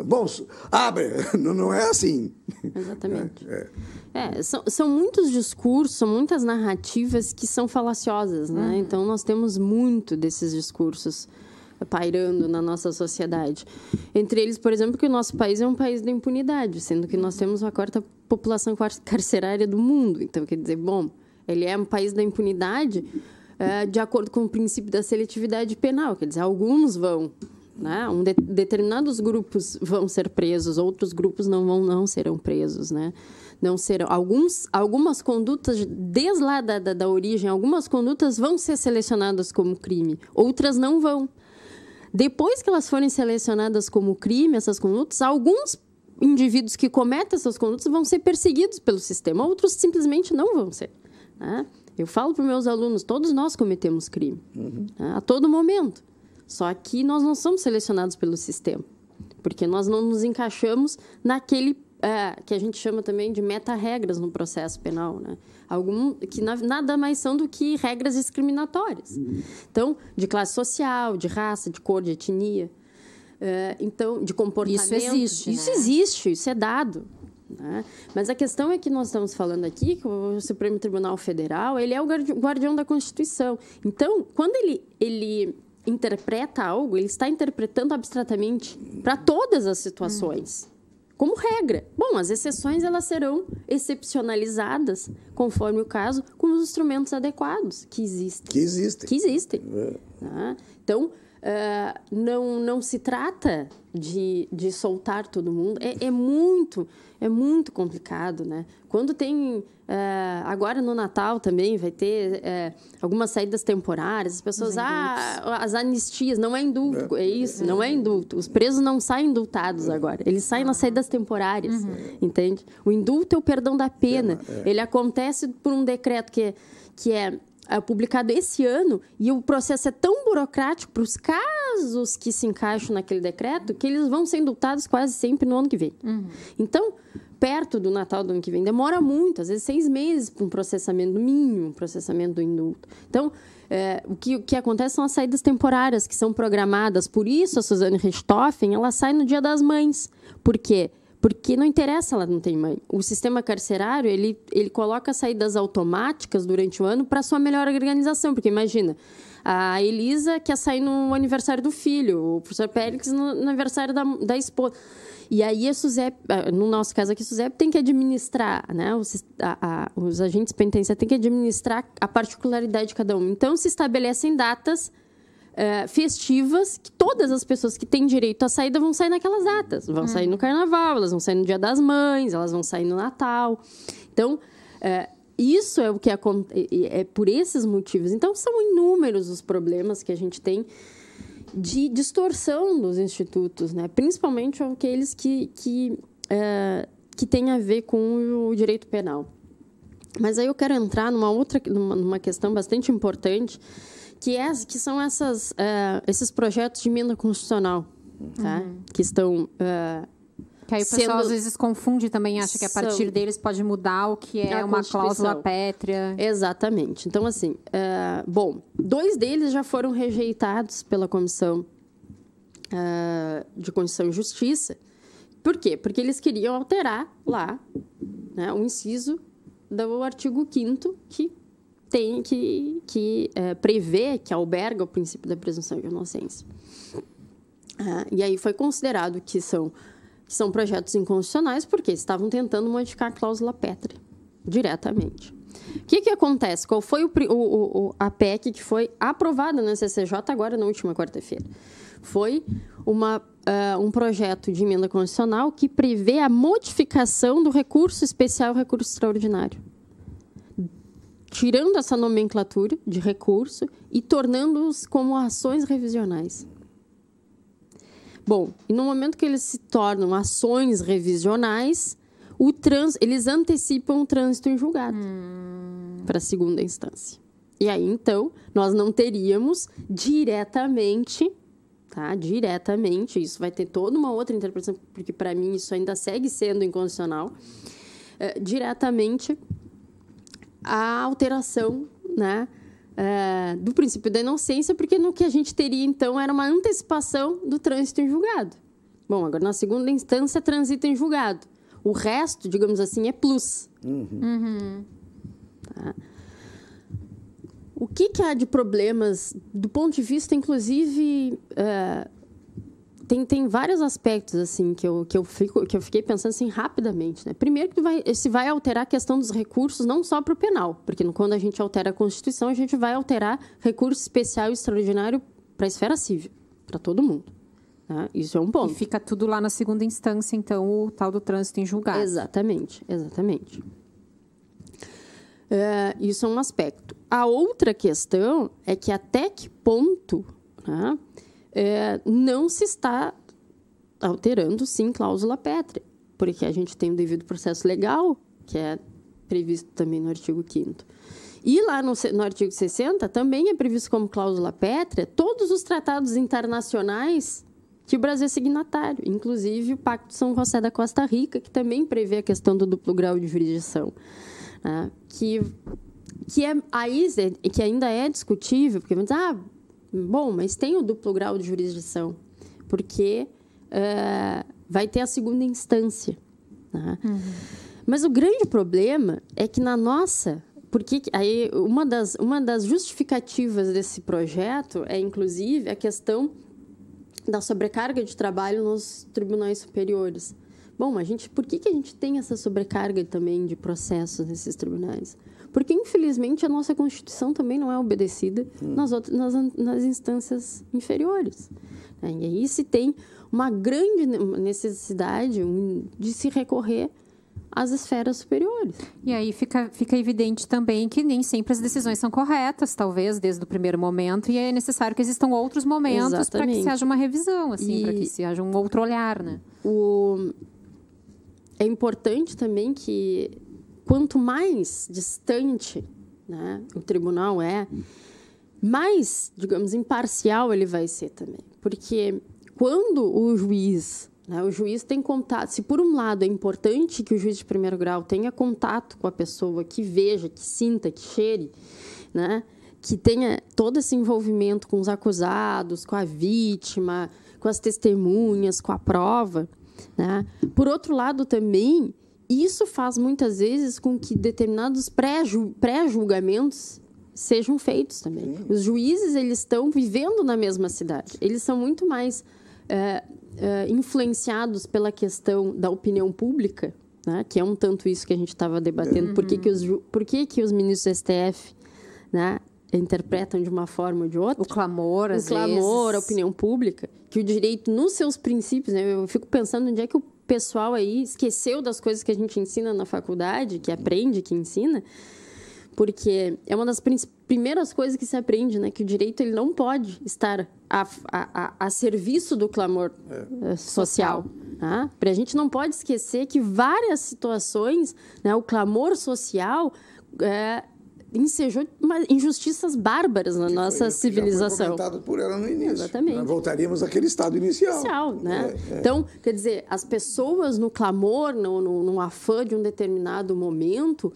Bom, abre! Não é assim. Exatamente. É, é. É, são, são muitos discursos, são muitas narrativas que são falaciosas, né? Uhum. Então, nós temos muito desses discursos pairando na nossa sociedade. Entre eles, por exemplo, que o nosso país é um país da impunidade, sendo que nós temos a quarta população carcerária do mundo. Então, quer dizer, bom, ele é um país da impunidade é, de acordo com o princípio da seletividade penal. Quer dizer, alguns vão né? Um de, determinados grupos vão ser presos, outros grupos não vão não serão presos, né? Não serão alguns algumas condutas desde lá da, da, da origem, algumas condutas vão ser selecionadas como crime, outras não vão. Depois que elas forem selecionadas como crime, essas condutas, alguns indivíduos que cometem essas condutas vão ser perseguidos pelo sistema, outros simplesmente não vão ser. Né? Eu falo para meus alunos, todos nós cometemos crime, uhum. né? a todo momento. Só que nós não somos selecionados pelo sistema, porque nós não nos encaixamos naquele é, que a gente chama também de meta-regras no processo penal, né? Algum, que na, nada mais são do que regras discriminatórias. Então, de classe social, de raça, de cor, de etnia, é, então, de comportamento. Isso existe. Isso né? existe, isso é dado. Né? Mas a questão é que nós estamos falando aqui que o Supremo Tribunal Federal ele é o guardião da Constituição. Então, quando ele, ele interpreta algo, ele está interpretando abstratamente para todas as situações. Como regra. Bom, as exceções elas serão excepcionalizadas, conforme o caso, com os instrumentos adequados que existem. Que existem. Que existem. É. Tá? Então, ah, não, não se trata de, de soltar todo mundo. É, é muito, é muito complicado, né? Quando tem... Uh, agora no Natal também vai ter uh, algumas saídas temporárias. As pessoas... Ah, as anistias. Não é indulto, é, é isso. Não é indulto. Os presos não saem indultados é. agora. Eles saem nas saídas temporárias, uhum. entende? O indulto é o perdão da pena. É. Ele acontece por um decreto que, é, que é é publicado esse ano, e o processo é tão burocrático para os casos que se encaixam naquele decreto, que eles vão ser indultados quase sempre no ano que vem. Uhum. Então, perto do Natal do ano que vem, demora muito, às vezes seis meses para um processamento mínimo, um processamento do indulto. Então, é, o, que, o que acontece são as saídas temporárias que são programadas. Por isso, a Suzane Richthofen, ela sai no Dia das Mães. Por quê? Porque porque não interessa, ela não tem mãe. O sistema carcerário, ele, ele coloca saídas automáticas durante o ano para sua melhor organização. Porque imagina, a Elisa quer sair no aniversário do filho, o professor Pérez no, no aniversário da, da esposa. E aí a Suzep, no nosso caso aqui, a Suzep tem que administrar, né? Os, a, a, os agentes penitenciários têm que administrar a particularidade de cada um. Então se estabelecem datas é, festivas que todas as pessoas que têm direito à saída vão sair naquelas datas. Vão hum. sair no carnaval, elas vão sair no dia das mães, elas vão sair no Natal. Então, é, isso é o que acontece. É, é por esses motivos. Então, são inúmeros os problemas que a gente tem de distorção dos institutos, né? principalmente aqueles que, que, é, que têm a ver com o direito penal. Mas aí eu quero entrar numa outra numa, numa questão bastante importante, que, é, que são essas, uh, esses projetos de emenda constitucional, tá? Uhum. Que estão... Uh, que aí o pessoal sendo... às vezes confunde também, acha que a partir são... deles pode mudar o que é a uma cláusula pétrea. Exatamente. Então, assim, uh, bom, dois deles já foram rejeitados pela Comissão de Constituição e Justiça. Por quê? Porque eles queriam alterar lá né, o inciso do artigo 5 que tem que, que é, prever, que alberga o princípio da presunção de inocência. Ah, e aí foi considerado que são, que são projetos inconstitucionais porque estavam tentando modificar a cláusula petri diretamente. O que, que acontece? Qual foi o, o, o, a PEC que foi aprovada na CCJ agora na última quarta-feira? Foi uma, uh, um projeto de emenda constitucional que prevê a modificação do recurso especial recurso extraordinário tirando essa nomenclatura de recurso e tornando-os como ações revisionais. Bom, e no momento que eles se tornam ações revisionais, o trans, eles antecipam o trânsito em julgado hum. para a segunda instância. E aí, então, nós não teríamos diretamente, tá? Diretamente, isso vai ter toda uma outra interpretação, porque para mim isso ainda segue sendo incondicional, é, diretamente a alteração, né? É, do princípio da inocência, porque no que a gente teria então era uma antecipação do trânsito em julgado. Bom, agora na segunda instância transita em julgado. O resto, digamos assim, é plus. Uhum. Tá. O que, que, há de problemas do ponto de vista, inclusive, uh, tem, tem vários aspectos assim que eu, que, eu fico, que eu fiquei pensando assim rapidamente. Né? Primeiro que vai, se vai alterar a questão dos recursos não só para o penal, porque quando a gente altera a Constituição, a gente vai alterar recurso especial e extraordinário para a esfera civil, para todo mundo. Né? Isso é um ponto. E fica tudo lá na segunda instância, então, o tal do trânsito em julgado. Exatamente, exatamente. É, isso é um aspecto. A outra questão é que até que ponto né, é, não se está alterando, sim, cláusula pétrea, porque a gente tem o devido processo legal, que é previsto também no artigo 5 E lá no, no, artigo 60 também é previsto como cláusula pétrea todos os tratados internacionais que o Brasil é signatário, inclusive o Pacto de São José da Costa Rica, que também prevê a questão do duplo grau de jurisdição, né? que que é aí que ainda é discutível, porque vamos dizer, ah, Bom, mas tem o duplo grau de jurisdição, porque uh, vai ter a segunda instância. Né? Uhum. Mas o grande problema é que na nossa porque aí uma das, uma das justificativas desse projeto é inclusive a questão da sobrecarga de trabalho nos tribunais superiores. Bom, a gente, por que, que a gente tem essa sobrecarga também de processos nesses tribunais? Porque, infelizmente, a nossa Constituição também não é obedecida hum. nas, outras, nas, nas instâncias inferiores. Né? E aí se tem uma grande necessidade de se recorrer às esferas superiores. E aí fica, fica evidente também que nem sempre as decisões são corretas, talvez, desde o primeiro momento, e é necessário que existam outros momentos para que se haja uma revisão, assim, para que se haja um outro olhar, né? O... É importante também que quanto mais distante né, o tribunal é, mais, digamos, imparcial ele vai ser também. Porque quando o juiz, né, o juiz tem contato, se por um lado é importante que o juiz de primeiro grau tenha contato com a pessoa, que veja, que sinta, que cheire, né, que tenha todo esse envolvimento com os acusados, com a vítima, com as testemunhas, com a prova, né? Por outro lado, também isso faz muitas vezes com que determinados pré-julgamentos sejam feitos também. Sim. Os juízes eles estão vivendo na mesma cidade. Eles são muito mais é, é, influenciados pela questão da opinião pública, né? que é um tanto isso que a gente estava debatendo. Uhum. Por, que, que, os, uhum. por que, que os ministros do STF né, interpretam de uma forma ou de outra? O clamor, o clamor, vezes. a opinião pública, que o direito nos seus princípios, né? eu fico pensando onde é que o pessoal aí esqueceu das coisas que a gente ensina na faculdade, que aprende, que ensina, porque é uma das primeiras coisas que se aprende, né? Que o direito ele não pode estar a, a, a, serviço do clamor é. social. Tá? Para a gente não pode esquecer que várias situações, né, o clamor social é, ensejou injustiças bárbaras na nossa foi, civilização. Já foi por ela no início. Né? Exatamente. Nós voltaríamos àquele estado inicial. Inicial, né? É, é. Então, quer dizer, as pessoas no clamor, no, no, no afã de um determinado momento,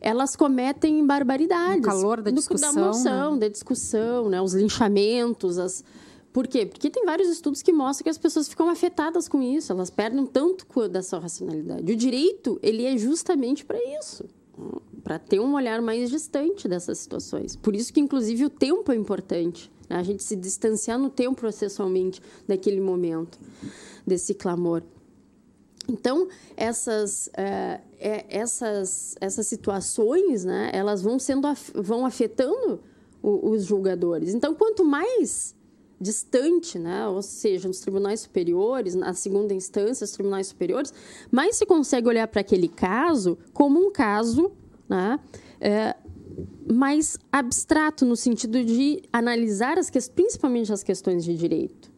elas cometem barbaridades. No calor da discussão. Da emoção, né? da discussão, né? Os linchamentos, as... Por quê? Porque tem vários estudos que mostram que as pessoas ficam afetadas com isso, elas perdem tanto da sua racionalidade. O direito, ele é justamente para isso para ter um olhar mais distante dessas situações. Por isso que, inclusive, o tempo é importante. Né? A gente se distanciar no tempo processualmente daquele momento, desse clamor. Então, essas, é, essas, essas situações, né, elas vão, sendo, vão afetando o, os julgadores. Então, quanto mais distante, né? ou seja, nos tribunais superiores, na segunda instância, os tribunais superiores, mas se consegue olhar para aquele caso como um caso né? É, mais abstrato, no sentido de analisar as questões, principalmente as questões de direito.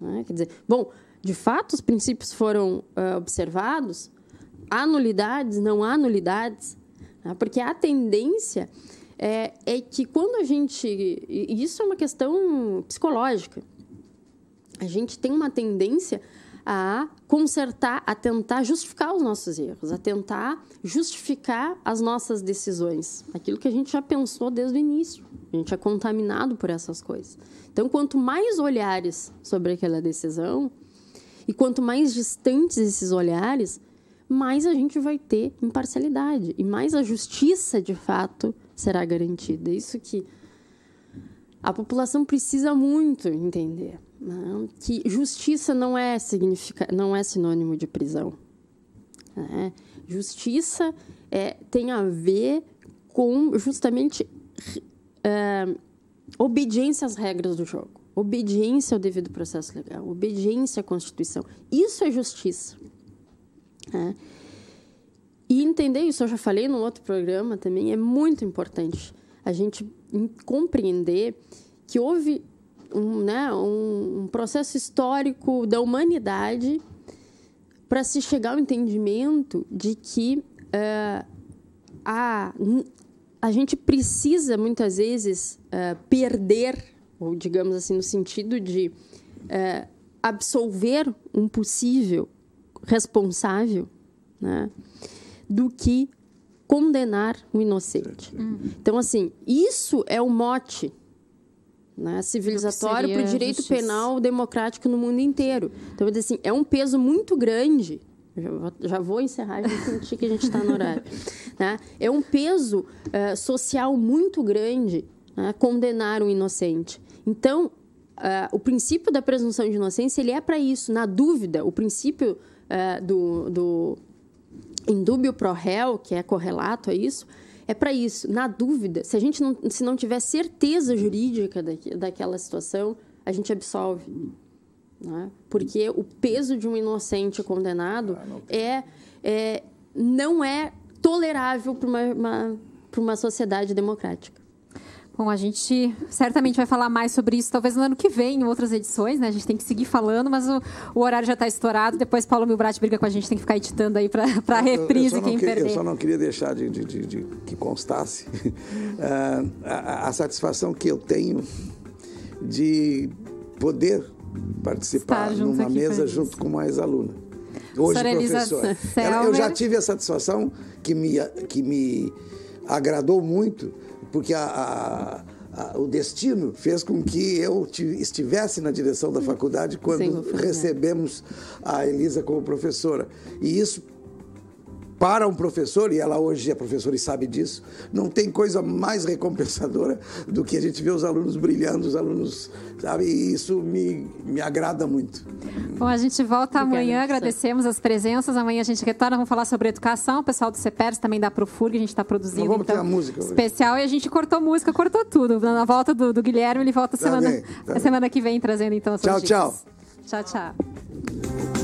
Né? Quer dizer, bom, de fato, os princípios foram uh, observados, há nulidades, não há nulidades, né? porque há tendência é, é que quando a gente. E isso é uma questão psicológica. A gente tem uma tendência a consertar, a tentar justificar os nossos erros, a tentar justificar as nossas decisões, aquilo que a gente já pensou desde o início. A gente é contaminado por essas coisas. Então, quanto mais olhares sobre aquela decisão e quanto mais distantes esses olhares, mais a gente vai ter imparcialidade e mais a justiça de fato será garantida. Isso que a população precisa muito entender, né? que justiça não é significa, não é sinônimo de prisão. Né? Justiça é, tem a ver com justamente é, obediência às regras do jogo, obediência ao devido processo legal, obediência à Constituição. Isso é justiça. Né? E entender isso, eu já falei no outro programa também, é muito importante a gente compreender que houve um, né, um, um processo histórico da humanidade para se chegar ao entendimento de que uh, a, a gente precisa muitas vezes uh, perder, ou digamos assim, no sentido de uh, absolver um possível responsável, né? do que condenar o inocente. Uhum. Então, assim, isso é o mote né, civilizatório para o direito penal democrático no mundo inteiro. Então, assim, é um peso muito grande. Já vou encerrar, já senti que a gente está no horário. né? É um peso uh, social muito grande né, condenar um inocente. Então, uh, o princípio da presunção de inocência ele é para isso. Na dúvida, o princípio uh, do, do indúbio pro réu, que é correlato a isso, é para isso. Na dúvida, se a gente não, se não tiver certeza jurídica da, daquela situação, a gente absolve. Né? Porque o peso de um inocente condenado ah, não é, é, não é tolerável para uma, uma, uma sociedade democrática. Bom, a gente certamente vai falar mais sobre isso, talvez no ano que vem, em outras edições, né? A gente tem que seguir falando, mas o, o horário já está estourado. Depois Paulo Milbrat briga com a gente, tem que ficar editando aí para a reprise eu, quem queria, perder. Eu só não queria deixar de, de, de, de que constasse uh, a, a satisfação que eu tenho de poder participar numa mesa junto com mais aluna. Hoje, professora. Ela, eu já tive a satisfação que me, que me agradou muito porque a, a, a, o destino fez com que eu estivesse na direção da faculdade quando Sim, recebemos a Elisa como professora. E isso para um professor, e ela hoje é professora e sabe disso, não tem coisa mais recompensadora do que a gente ver os alunos brilhando, os alunos, sabe? E isso me, me agrada muito. Bom, a gente volta Obrigada, amanhã, agradecemos as presenças. Amanhã a gente retorna, vamos falar sobre educação. O pessoal do CEPERS também dá para o FURG, a gente está produzindo. Vamos então, ter a música. Hoje. Especial, e a gente cortou música, cortou tudo. Na volta do, do Guilherme, ele volta tá semana, bem, tá semana que vem trazendo então as Tchau, tchau. Tchau, tchau.